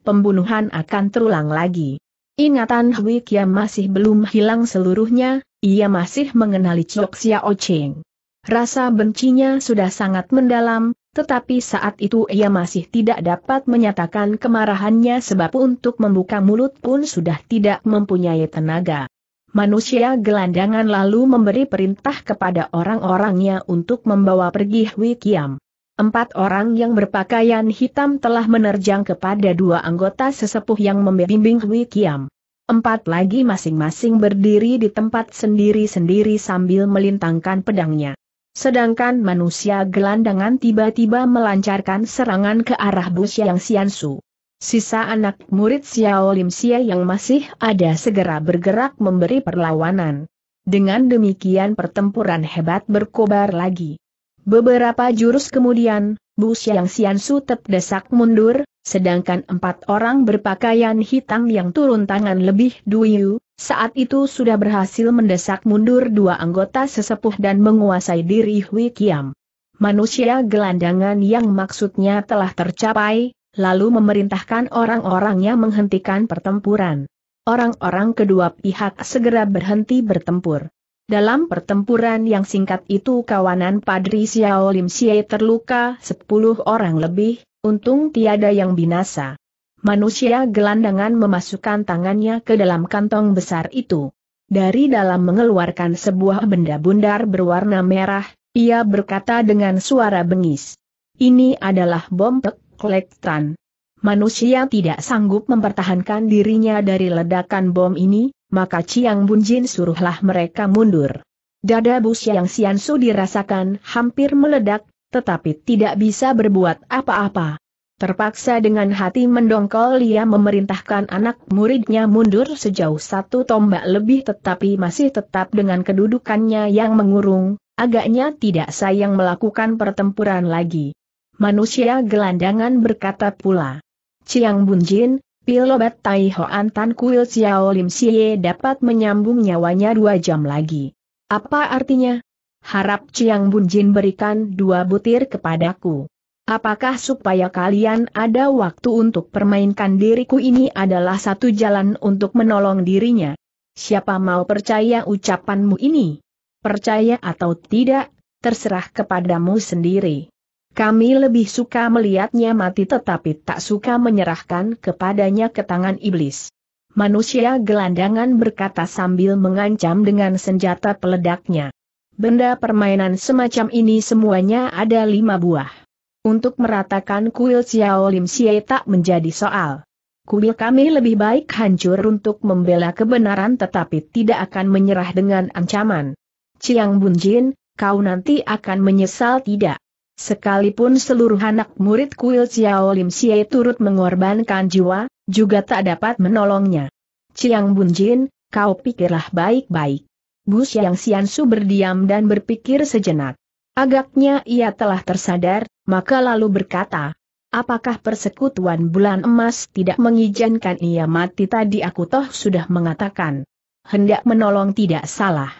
pembunuhan akan terulang lagi. Ingatan Hui Kiam masih belum hilang seluruhnya, ia masih mengenali Chok Xiao Cheng. Rasa bencinya sudah sangat mendalam, tetapi saat itu ia masih tidak dapat menyatakan kemarahannya sebab untuk membuka mulut pun sudah tidak mempunyai tenaga. Manusia gelandangan lalu memberi perintah kepada orang-orangnya untuk membawa pergi Hui Kiam. Empat orang yang berpakaian hitam telah menerjang kepada dua anggota sesepuh yang membimbing Hui Kiam. Empat lagi masing-masing berdiri di tempat sendiri-sendiri sambil melintangkan pedangnya. Sedangkan manusia gelandangan tiba-tiba melancarkan serangan ke arah Bu Xiang Xiansu. Sisa anak murid Xiao Lim Xie yang masih ada segera bergerak memberi perlawanan. Dengan demikian pertempuran hebat berkobar lagi. Beberapa jurus kemudian, Bu Xiang Xian Su terdesak mundur, sedangkan empat orang berpakaian hitam yang turun tangan lebih duyu, saat itu sudah berhasil mendesak mundur dua anggota sesepuh dan menguasai diri Hui Kiam. Manusia gelandangan yang maksudnya telah tercapai, lalu memerintahkan orang-orangnya menghentikan pertempuran. Orang-orang kedua pihak segera berhenti bertempur. Dalam pertempuran yang singkat itu kawanan Padri Xiao Lim Xie terluka 10 orang lebih, untung tiada yang binasa. Manusia gelandangan memasukkan tangannya ke dalam kantong besar itu. Dari dalam mengeluarkan sebuah benda bundar berwarna merah, ia berkata dengan suara bengis. Ini adalah bom klektran. Manusia tidak sanggup mempertahankan dirinya dari ledakan bom ini, maka Chiang Bunjin suruhlah mereka mundur. Dada Bu yang Sian Su dirasakan hampir meledak, tetapi tidak bisa berbuat apa-apa. Terpaksa dengan hati mendongkol ia memerintahkan anak muridnya mundur sejauh satu tombak lebih tetapi masih tetap dengan kedudukannya yang mengurung, agaknya tidak sayang melakukan pertempuran lagi. Manusia gelandangan berkata pula. Ciang Bunjin, Pilobat Tai Hoan Tan Kuil Xiao Lim Xie dapat menyambung nyawanya dua jam lagi. Apa artinya? Harap Chiang Bun Jin berikan dua butir kepadaku. Apakah supaya kalian ada waktu untuk permainkan diriku ini adalah satu jalan untuk menolong dirinya? Siapa mau percaya ucapanmu ini? Percaya atau tidak, terserah kepadamu sendiri. Kami lebih suka melihatnya mati tetapi tak suka menyerahkan kepadanya ke tangan iblis. Manusia gelandangan berkata sambil mengancam dengan senjata peledaknya. Benda permainan semacam ini semuanya ada lima buah. Untuk meratakan kuil Xiao Lim Xie tak menjadi soal. Kuil kami lebih baik hancur untuk membela kebenaran tetapi tidak akan menyerah dengan ancaman. Ciang Bunjin, kau nanti akan menyesal tidak? Sekalipun seluruh anak murid kuil Xiao Lim Xie turut mengorbankan jiwa, juga tak dapat menolongnya. Chiang Bunjin, kau pikirlah baik-baik. Bu Xiang Su berdiam dan berpikir sejenak. Agaknya ia telah tersadar, maka lalu berkata, Apakah persekutuan bulan emas tidak mengizinkan ia mati tadi aku toh sudah mengatakan. Hendak menolong tidak salah.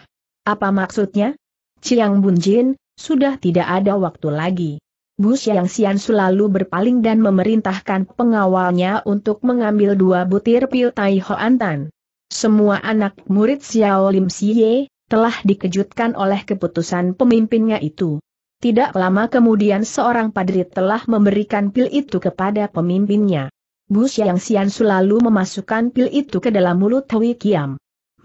Apa maksudnya? Chiang Bunjin, sudah tidak ada waktu lagi. Bu Xiang Xian selalu berpaling dan memerintahkan pengawalnya untuk mengambil dua butir pil Tai Ho Antan. Semua anak murid Xiao Lim Xie, telah dikejutkan oleh keputusan pemimpinnya itu. Tidak lama kemudian seorang padri telah memberikan pil itu kepada pemimpinnya. Bu Xiang Xian selalu memasukkan pil itu ke dalam mulut Hui Kiam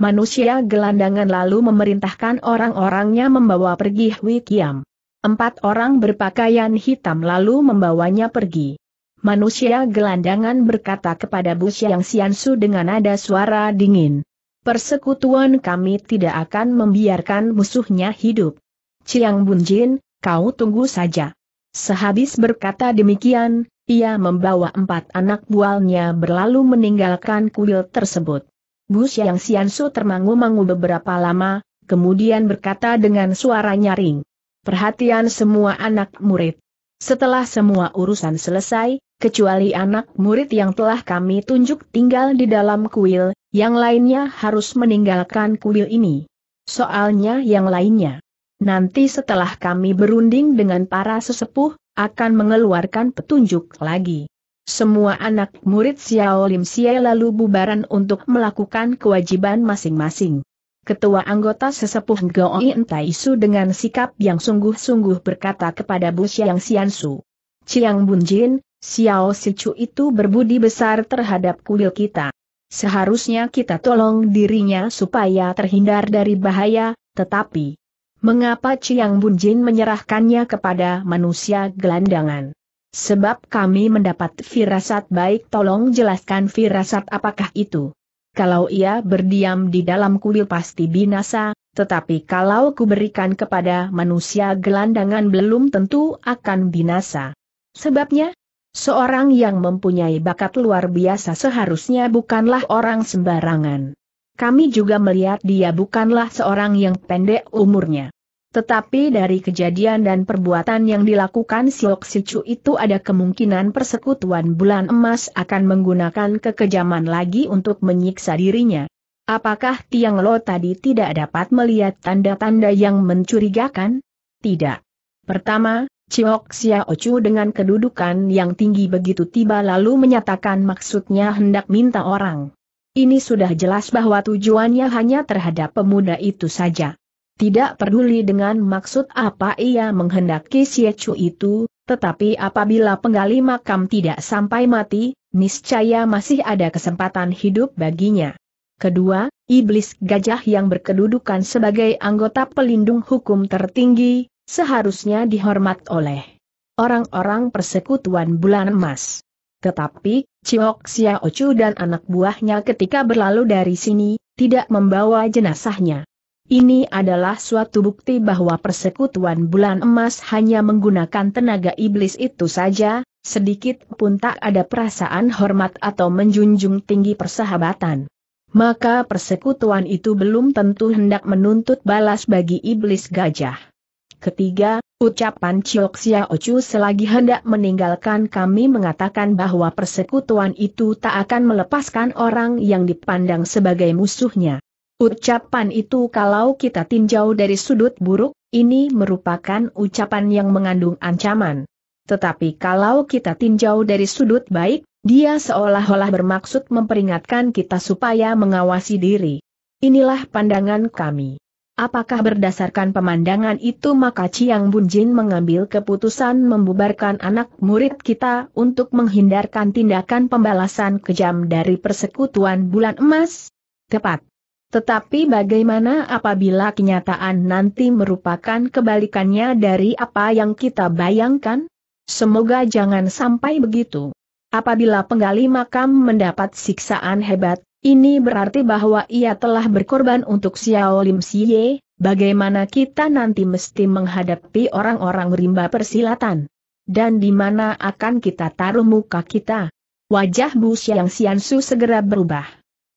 manusia gelandangan lalu memerintahkan orang-orangnya membawa pergi Hui Kiam. Empat orang berpakaian hitam lalu membawanya pergi. Manusia gelandangan berkata kepada Bu Xiang Xiansu dengan nada suara dingin. Persekutuan kami tidak akan membiarkan musuhnya hidup. Ciang Bunjin, kau tunggu saja. Sehabis berkata demikian, ia membawa empat anak bualnya berlalu meninggalkan kuil tersebut. Bu Xiang Xiansu termangu-mangu beberapa lama, kemudian berkata dengan suara nyaring. Perhatian semua anak murid. Setelah semua urusan selesai, kecuali anak murid yang telah kami tunjuk tinggal di dalam kuil, yang lainnya harus meninggalkan kuil ini. Soalnya yang lainnya. Nanti setelah kami berunding dengan para sesepuh, akan mengeluarkan petunjuk lagi. Semua anak murid Xiao Lim Xie lalu bubaran untuk melakukan kewajiban masing-masing. Ketua anggota sesepuh Goi Entaisu dengan sikap yang sungguh-sungguh berkata kepada Bu Xiang Xiansu. Chiang Bunjin, Xiao Sichu itu berbudi besar terhadap kuil kita. Seharusnya kita tolong dirinya supaya terhindar dari bahaya, tetapi... Mengapa Chiang Bunjin menyerahkannya kepada manusia gelandangan? Sebab kami mendapat firasat baik tolong jelaskan firasat apakah itu. Kalau ia berdiam di dalam kuil pasti binasa, tetapi kalau kuberikan kepada manusia gelandangan belum tentu akan binasa. Sebabnya, seorang yang mempunyai bakat luar biasa seharusnya bukanlah orang sembarangan. Kami juga melihat dia bukanlah seorang yang pendek umurnya. Tetapi dari kejadian dan perbuatan yang dilakukan Siok Sicu itu ada kemungkinan persekutuan bulan emas akan menggunakan kekejaman lagi untuk menyiksa dirinya. Apakah Tiang Lo tadi tidak dapat melihat tanda-tanda yang mencurigakan? Tidak. Pertama, Ciok Xiao Chu dengan kedudukan yang tinggi begitu tiba lalu menyatakan maksudnya hendak minta orang. Ini sudah jelas bahwa tujuannya hanya terhadap pemuda itu saja. Tidak peduli dengan maksud apa ia menghendaki Chu itu, tetapi apabila penggali makam tidak sampai mati, niscaya masih ada kesempatan hidup baginya. Kedua, iblis gajah yang berkedudukan sebagai anggota pelindung hukum tertinggi, seharusnya dihormat oleh orang-orang persekutuan bulan emas. Tetapi, Ciok Xiao dan anak buahnya ketika berlalu dari sini, tidak membawa jenazahnya. Ini adalah suatu bukti bahwa persekutuan bulan emas hanya menggunakan tenaga iblis itu saja, sedikit pun tak ada perasaan hormat atau menjunjung tinggi persahabatan. Maka persekutuan itu belum tentu hendak menuntut balas bagi iblis gajah. Ketiga, ucapan Chiok Ochu selagi hendak meninggalkan kami mengatakan bahwa persekutuan itu tak akan melepaskan orang yang dipandang sebagai musuhnya. Ucapan itu kalau kita tinjau dari sudut buruk, ini merupakan ucapan yang mengandung ancaman. Tetapi kalau kita tinjau dari sudut baik, dia seolah-olah bermaksud memperingatkan kita supaya mengawasi diri. Inilah pandangan kami. Apakah berdasarkan pemandangan itu maka Chiang Bunjin mengambil keputusan membubarkan anak murid kita untuk menghindarkan tindakan pembalasan kejam dari persekutuan bulan emas? Tepat. Tetapi bagaimana apabila kenyataan nanti merupakan kebalikannya dari apa yang kita bayangkan? Semoga jangan sampai begitu. Apabila penggali makam mendapat siksaan hebat, ini berarti bahwa ia telah berkorban untuk Xiao Lim Siye, bagaimana kita nanti mesti menghadapi orang-orang rimba persilatan. Dan di mana akan kita taruh muka kita? Wajah Bu Xiang Xiansu segera berubah.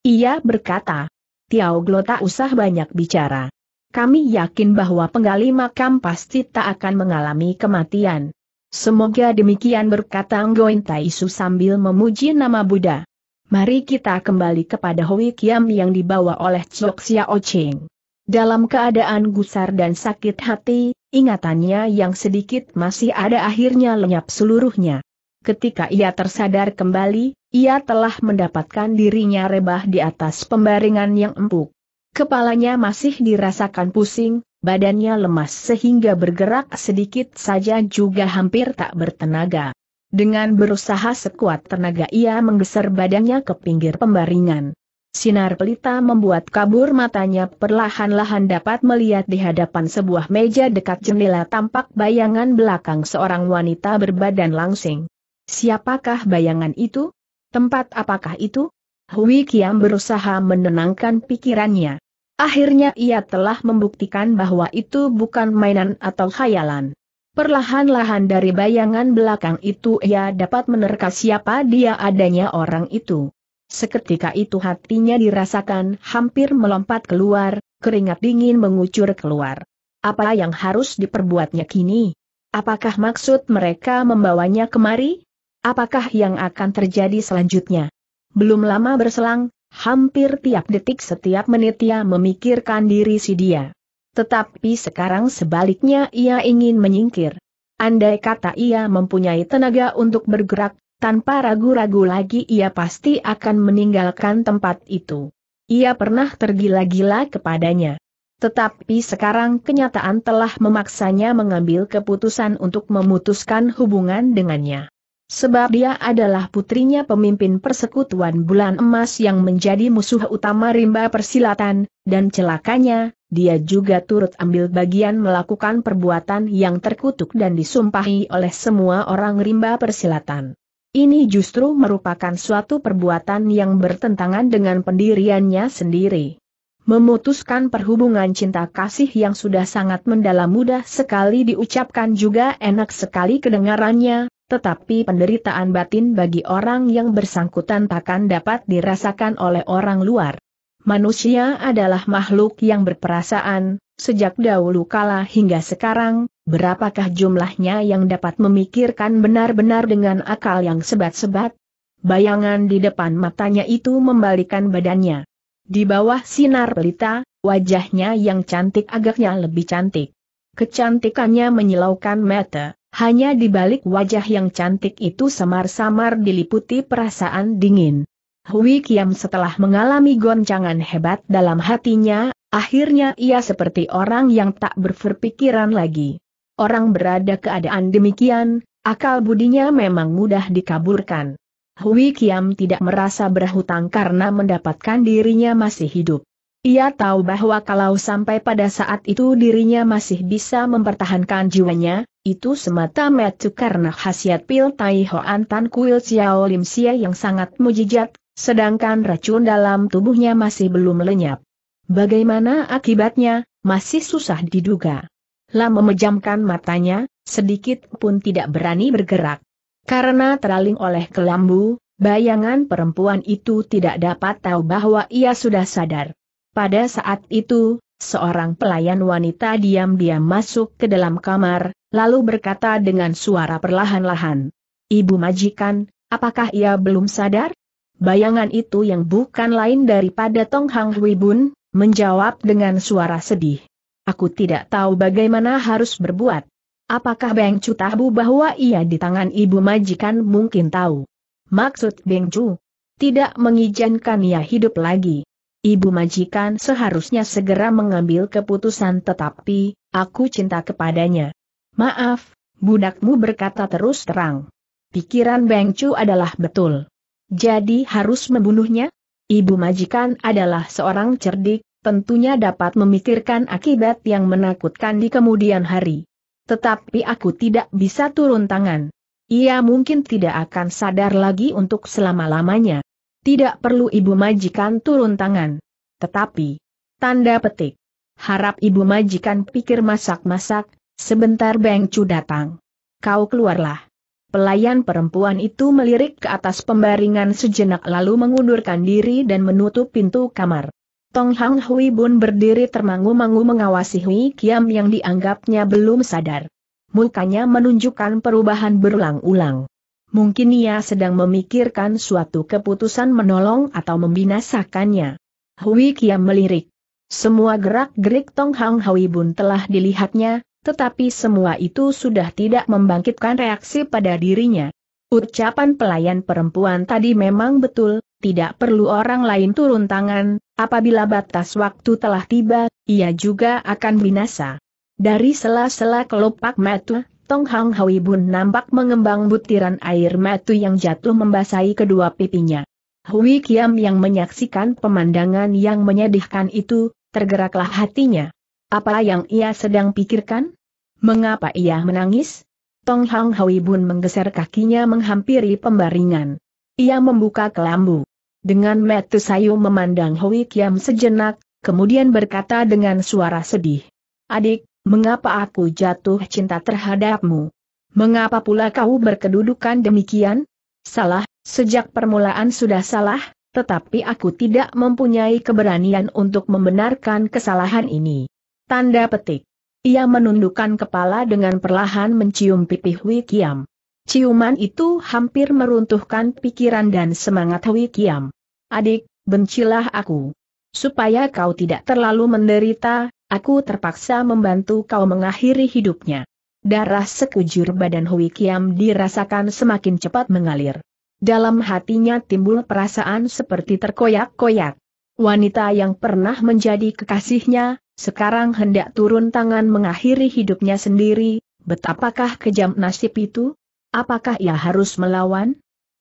Ia berkata, Tiao Glo tak usah banyak bicara. Kami yakin bahwa penggali makam pasti tak akan mengalami kematian. Semoga demikian berkata Anggoin Taisu sambil memuji nama Buddha. Mari kita kembali kepada Hui Kiam yang dibawa oleh Chok Xiao Ching. Dalam keadaan gusar dan sakit hati, ingatannya yang sedikit masih ada akhirnya lenyap seluruhnya. Ketika ia tersadar kembali, ia telah mendapatkan dirinya rebah di atas pembaringan yang empuk. Kepalanya masih dirasakan pusing, badannya lemas sehingga bergerak sedikit saja juga hampir tak bertenaga. Dengan berusaha sekuat tenaga ia menggeser badannya ke pinggir pembaringan. Sinar pelita membuat kabur matanya perlahan-lahan dapat melihat di hadapan sebuah meja dekat jendela tampak bayangan belakang seorang wanita berbadan langsing. Siapakah bayangan itu? Tempat apakah itu? Hui Kiam berusaha menenangkan pikirannya. Akhirnya ia telah membuktikan bahwa itu bukan mainan atau khayalan. Perlahan-lahan dari bayangan belakang itu ia dapat menerka siapa dia adanya orang itu. Seketika itu hatinya dirasakan hampir melompat keluar, keringat dingin mengucur keluar. Apa yang harus diperbuatnya kini? Apakah maksud mereka membawanya kemari? Apakah yang akan terjadi selanjutnya? Belum lama berselang, hampir tiap detik setiap menit ia memikirkan diri si dia. Tetapi sekarang sebaliknya ia ingin menyingkir. Andai kata ia mempunyai tenaga untuk bergerak, tanpa ragu-ragu lagi ia pasti akan meninggalkan tempat itu. Ia pernah tergila-gila kepadanya. Tetapi sekarang kenyataan telah memaksanya mengambil keputusan untuk memutuskan hubungan dengannya. Sebab dia adalah putrinya pemimpin persekutuan bulan emas yang menjadi musuh utama rimba persilatan, dan celakanya, dia juga turut ambil bagian melakukan perbuatan yang terkutuk dan disumpahi oleh semua orang rimba persilatan. Ini justru merupakan suatu perbuatan yang bertentangan dengan pendiriannya sendiri. Memutuskan perhubungan cinta kasih yang sudah sangat mendalam mudah sekali diucapkan juga enak sekali kedengarannya, tetapi penderitaan batin bagi orang yang bersangkutan takkan dapat dirasakan oleh orang luar. Manusia adalah makhluk yang berperasaan, sejak dahulu kala hingga sekarang, berapakah jumlahnya yang dapat memikirkan benar-benar dengan akal yang sebat-sebat? Bayangan di depan matanya itu membalikan badannya. Di bawah sinar pelita, wajahnya yang cantik agaknya lebih cantik. Kecantikannya menyilaukan mata. Hanya di balik wajah yang cantik itu samar-samar diliputi perasaan dingin. Hui Kiam setelah mengalami goncangan hebat dalam hatinya, akhirnya ia seperti orang yang tak berpikiran lagi. Orang berada keadaan demikian, akal budinya memang mudah dikaburkan. Hui Kiam tidak merasa berhutang karena mendapatkan dirinya masih hidup. Ia tahu bahwa kalau sampai pada saat itu dirinya masih bisa mempertahankan jiwanya, itu semata-mata karena khasiat pil Tai Hoan Tan Kuil Xiao Lim Xia yang sangat mujijat, sedangkan racun dalam tubuhnya masih belum lenyap. Bagaimana akibatnya, masih susah diduga. Lam memejamkan matanya, sedikit pun tidak berani bergerak. Karena teraling oleh kelambu, bayangan perempuan itu tidak dapat tahu bahwa ia sudah sadar. Pada saat itu, seorang pelayan wanita diam-diam masuk ke dalam kamar, lalu berkata dengan suara perlahan-lahan. Ibu majikan, apakah ia belum sadar? Bayangan itu yang bukan lain daripada Tong Hang Hui Bun, menjawab dengan suara sedih. Aku tidak tahu bagaimana harus berbuat. Apakah Beng Chu tahu bahwa ia di tangan ibu majikan mungkin tahu? Maksud Beng Chu? Tidak mengizinkan ia hidup lagi. Ibu majikan seharusnya segera mengambil keputusan tetapi, aku cinta kepadanya. Maaf, budakmu berkata terus terang. Pikiran Beng Chu adalah betul. Jadi harus membunuhnya? Ibu majikan adalah seorang cerdik, tentunya dapat memikirkan akibat yang menakutkan di kemudian hari. Tetapi aku tidak bisa turun tangan. Ia mungkin tidak akan sadar lagi untuk selama-lamanya. Tidak perlu ibu majikan turun tangan. Tetapi, tanda petik. Harap ibu majikan pikir masak-masak, sebentar Beng Cu datang. Kau keluarlah. Pelayan perempuan itu melirik ke atas pembaringan sejenak lalu mengundurkan diri dan menutup pintu kamar. Tong Hang Hui Bun berdiri termangu-mangu mengawasi Hui Kiam yang dianggapnya belum sadar. Mukanya menunjukkan perubahan berulang-ulang. Mungkin ia sedang memikirkan suatu keputusan menolong atau membinasakannya. Hui Kiam melirik. Semua gerak-gerik Tong Hang Hui Bun telah dilihatnya, tetapi semua itu sudah tidak membangkitkan reaksi pada dirinya. Ucapan pelayan perempuan tadi memang betul, tidak perlu orang lain turun tangan, apabila batas waktu telah tiba, ia juga akan binasa. Dari sela-sela kelopak mata, Tong Hang Hui Bun nampak mengembang butiran air matu yang jatuh membasahi kedua pipinya. Hui Kiam yang menyaksikan pemandangan yang menyedihkan itu, tergeraklah hatinya. Apa yang ia sedang pikirkan? Mengapa ia menangis? Tong Hang Hui Bun menggeser kakinya menghampiri pembaringan. Ia membuka kelambu. Dengan metu sayu memandang Hui Kiam sejenak, kemudian berkata dengan suara sedih. Adik, mengapa aku jatuh cinta terhadapmu? Mengapa pula kau berkedudukan demikian? Salah, sejak permulaan sudah salah, tetapi aku tidak mempunyai keberanian untuk membenarkan kesalahan ini. Tanda petik. Ia menundukkan kepala dengan perlahan mencium pipih Wikiam. Ciuman itu hampir meruntuhkan pikiran dan semangat Wikiam. Adik, bencilah aku. Supaya kau tidak terlalu menderita, aku terpaksa membantu kau mengakhiri hidupnya. Darah sekujur badan Hui Kiam dirasakan semakin cepat mengalir. Dalam hatinya timbul perasaan seperti terkoyak-koyak. Wanita yang pernah menjadi kekasihnya, sekarang hendak turun tangan mengakhiri hidupnya sendiri, betapakah kejam nasib itu? Apakah ia harus melawan?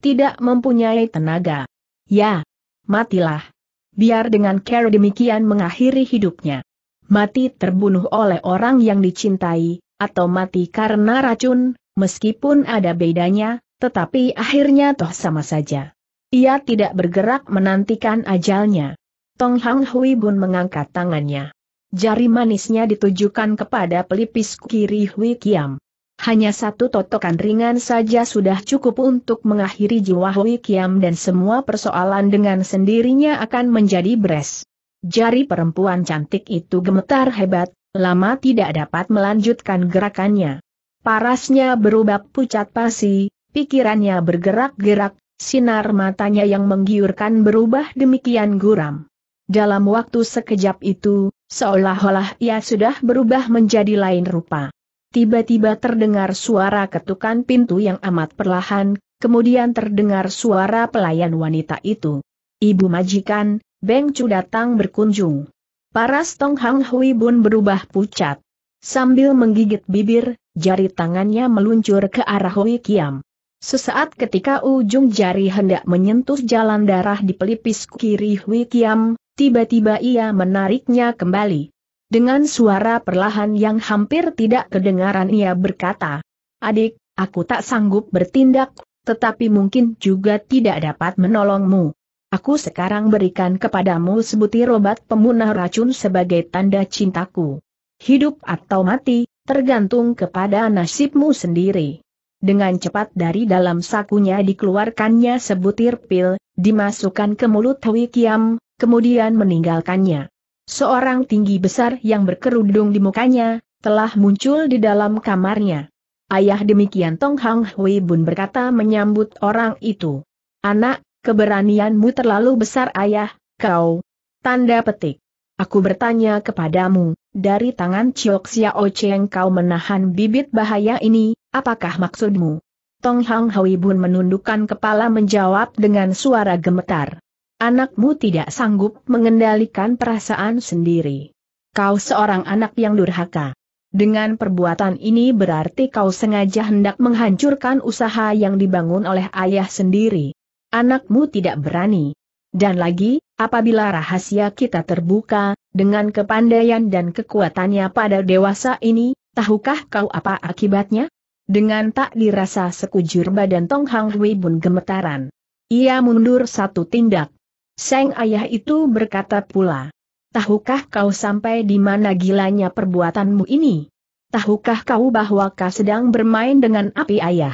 Tidak mempunyai tenaga. Ya, matilah. Biar dengan care demikian mengakhiri hidupnya mati terbunuh oleh orang yang dicintai, atau mati karena racun, meskipun ada bedanya, tetapi akhirnya toh sama saja. Ia tidak bergerak menantikan ajalnya. Tong Hang Hui Bun mengangkat tangannya. Jari manisnya ditujukan kepada pelipis kiri Hui Kiam. Hanya satu totokan ringan saja sudah cukup untuk mengakhiri jiwa Hui Kiam dan semua persoalan dengan sendirinya akan menjadi beres. Jari perempuan cantik itu gemetar hebat, lama tidak dapat melanjutkan gerakannya. Parasnya berubah pucat pasi, pikirannya bergerak-gerak, sinar matanya yang menggiurkan berubah demikian guram. Dalam waktu sekejap itu, seolah-olah ia sudah berubah menjadi lain rupa. Tiba-tiba terdengar suara ketukan pintu yang amat perlahan, kemudian terdengar suara pelayan wanita itu. Ibu majikan, Beng Chu datang berkunjung. Paras Tong Hang Hui Bun berubah pucat. Sambil menggigit bibir, jari tangannya meluncur ke arah Hui Kiam. Sesaat ketika ujung jari hendak menyentuh jalan darah di pelipis kiri Hui Kiam, tiba-tiba ia menariknya kembali. Dengan suara perlahan yang hampir tidak kedengaran ia berkata, Adik, aku tak sanggup bertindak, tetapi mungkin juga tidak dapat menolongmu. Aku sekarang berikan kepadamu sebutir obat pemunah racun sebagai tanda cintaku. Hidup atau mati, tergantung kepada nasibmu sendiri. Dengan cepat dari dalam sakunya dikeluarkannya sebutir pil, dimasukkan ke mulut Hwi Kiam, kemudian meninggalkannya. Seorang tinggi besar yang berkerudung di mukanya, telah muncul di dalam kamarnya. Ayah demikian Tong Hang Hui Bun berkata menyambut orang itu. Anak, keberanianmu terlalu besar ayah, kau. Tanda petik. Aku bertanya kepadamu, dari tangan Chiok Xiao Cheng kau menahan bibit bahaya ini, apakah maksudmu? Tong Hang Hui Bun menundukkan kepala menjawab dengan suara gemetar. Anakmu tidak sanggup mengendalikan perasaan sendiri. Kau seorang anak yang durhaka. Dengan perbuatan ini berarti kau sengaja hendak menghancurkan usaha yang dibangun oleh ayah sendiri. Anakmu tidak berani. Dan lagi, apabila rahasia kita terbuka, dengan kepandaian dan kekuatannya pada dewasa ini, tahukah kau apa akibatnya? Dengan tak dirasa sekujur badan Tong Hang Hui pun gemetaran. Ia mundur satu tindak. Seng ayah itu berkata pula, Tahukah kau sampai di mana gilanya perbuatanmu ini? Tahukah kau bahwa kau sedang bermain dengan api ayah?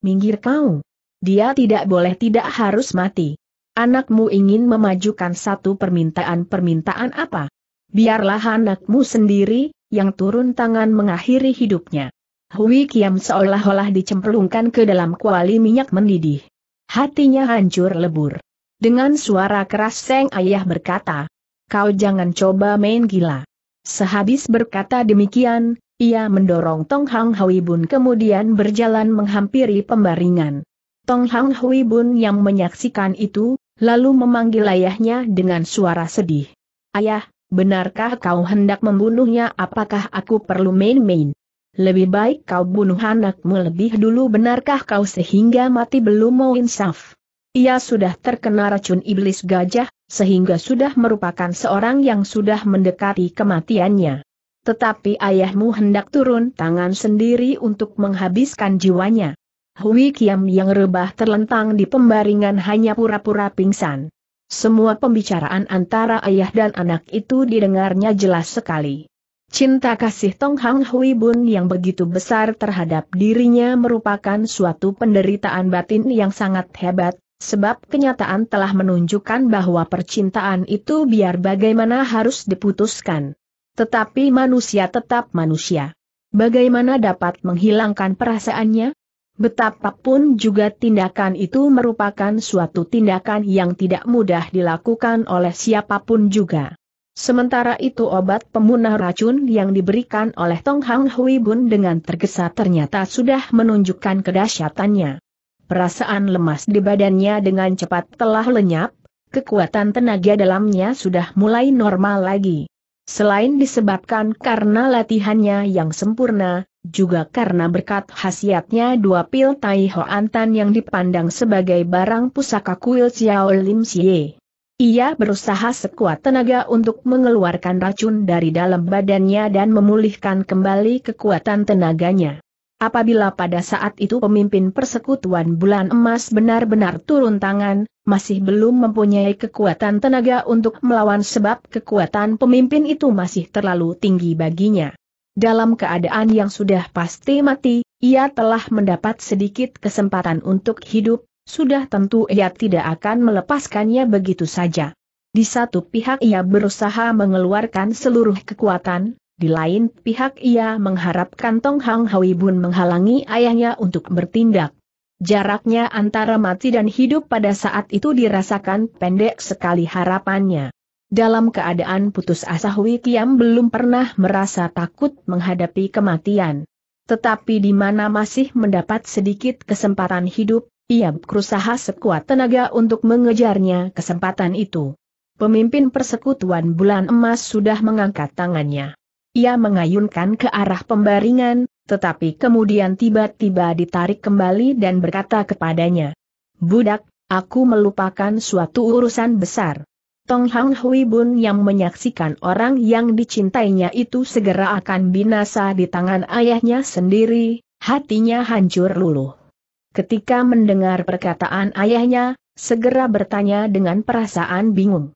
Minggir kau dia tidak boleh tidak harus mati. Anakmu ingin memajukan satu permintaan-permintaan apa? Biarlah anakmu sendiri, yang turun tangan mengakhiri hidupnya. Hui Kiam seolah-olah dicemplungkan ke dalam kuali minyak mendidih. Hatinya hancur lebur. Dengan suara keras Seng Ayah berkata, Kau jangan coba main gila. Sehabis berkata demikian, ia mendorong Tong Hang Hui Bun kemudian berjalan menghampiri pembaringan. Tong Hang Hui Bun yang menyaksikan itu, lalu memanggil ayahnya dengan suara sedih. Ayah, benarkah kau hendak membunuhnya apakah aku perlu main-main? Lebih baik kau bunuh anakmu lebih dulu benarkah kau sehingga mati belum mau insaf? Ia sudah terkena racun iblis gajah, sehingga sudah merupakan seorang yang sudah mendekati kematiannya. Tetapi ayahmu hendak turun tangan sendiri untuk menghabiskan jiwanya. Hui Kiam yang rebah terlentang di pembaringan hanya pura-pura pingsan. Semua pembicaraan antara ayah dan anak itu didengarnya jelas sekali. Cinta kasih Tong Hang Hui Bun yang begitu besar terhadap dirinya merupakan suatu penderitaan batin yang sangat hebat, sebab kenyataan telah menunjukkan bahwa percintaan itu biar bagaimana harus diputuskan. Tetapi manusia tetap manusia. Bagaimana dapat menghilangkan perasaannya? Betapapun juga tindakan itu merupakan suatu tindakan yang tidak mudah dilakukan oleh siapapun juga. Sementara itu obat pemunah racun yang diberikan oleh Tong Hang Hui Bun dengan tergesa ternyata sudah menunjukkan kedahsyatannya. Perasaan lemas di badannya dengan cepat telah lenyap, kekuatan tenaga dalamnya sudah mulai normal lagi. Selain disebabkan karena latihannya yang sempurna, juga karena berkat khasiatnya dua pil Tai Ho Tan yang dipandang sebagai barang pusaka kuil Xiao Lim Xie. Ia berusaha sekuat tenaga untuk mengeluarkan racun dari dalam badannya dan memulihkan kembali kekuatan tenaganya. Apabila pada saat itu pemimpin persekutuan bulan emas benar-benar turun tangan, masih belum mempunyai kekuatan tenaga untuk melawan sebab kekuatan pemimpin itu masih terlalu tinggi baginya. Dalam keadaan yang sudah pasti mati, ia telah mendapat sedikit kesempatan untuk hidup, sudah tentu ia tidak akan melepaskannya begitu saja. Di satu pihak ia berusaha mengeluarkan seluruh kekuatan, di lain pihak ia mengharapkan Tong Hang Hawi Bun menghalangi ayahnya untuk bertindak. Jaraknya antara mati dan hidup pada saat itu dirasakan pendek sekali harapannya. Dalam keadaan putus asa Hui belum pernah merasa takut menghadapi kematian. Tetapi di mana masih mendapat sedikit kesempatan hidup, ia berusaha sekuat tenaga untuk mengejarnya kesempatan itu. Pemimpin persekutuan bulan emas sudah mengangkat tangannya. Ia mengayunkan ke arah pembaringan, tetapi kemudian tiba-tiba ditarik kembali dan berkata kepadanya, Budak, aku melupakan suatu urusan besar. Tong Hang Hui Bun yang menyaksikan orang yang dicintainya itu segera akan binasa di tangan ayahnya sendiri, hatinya hancur luluh. Ketika mendengar perkataan ayahnya, segera bertanya dengan perasaan bingung.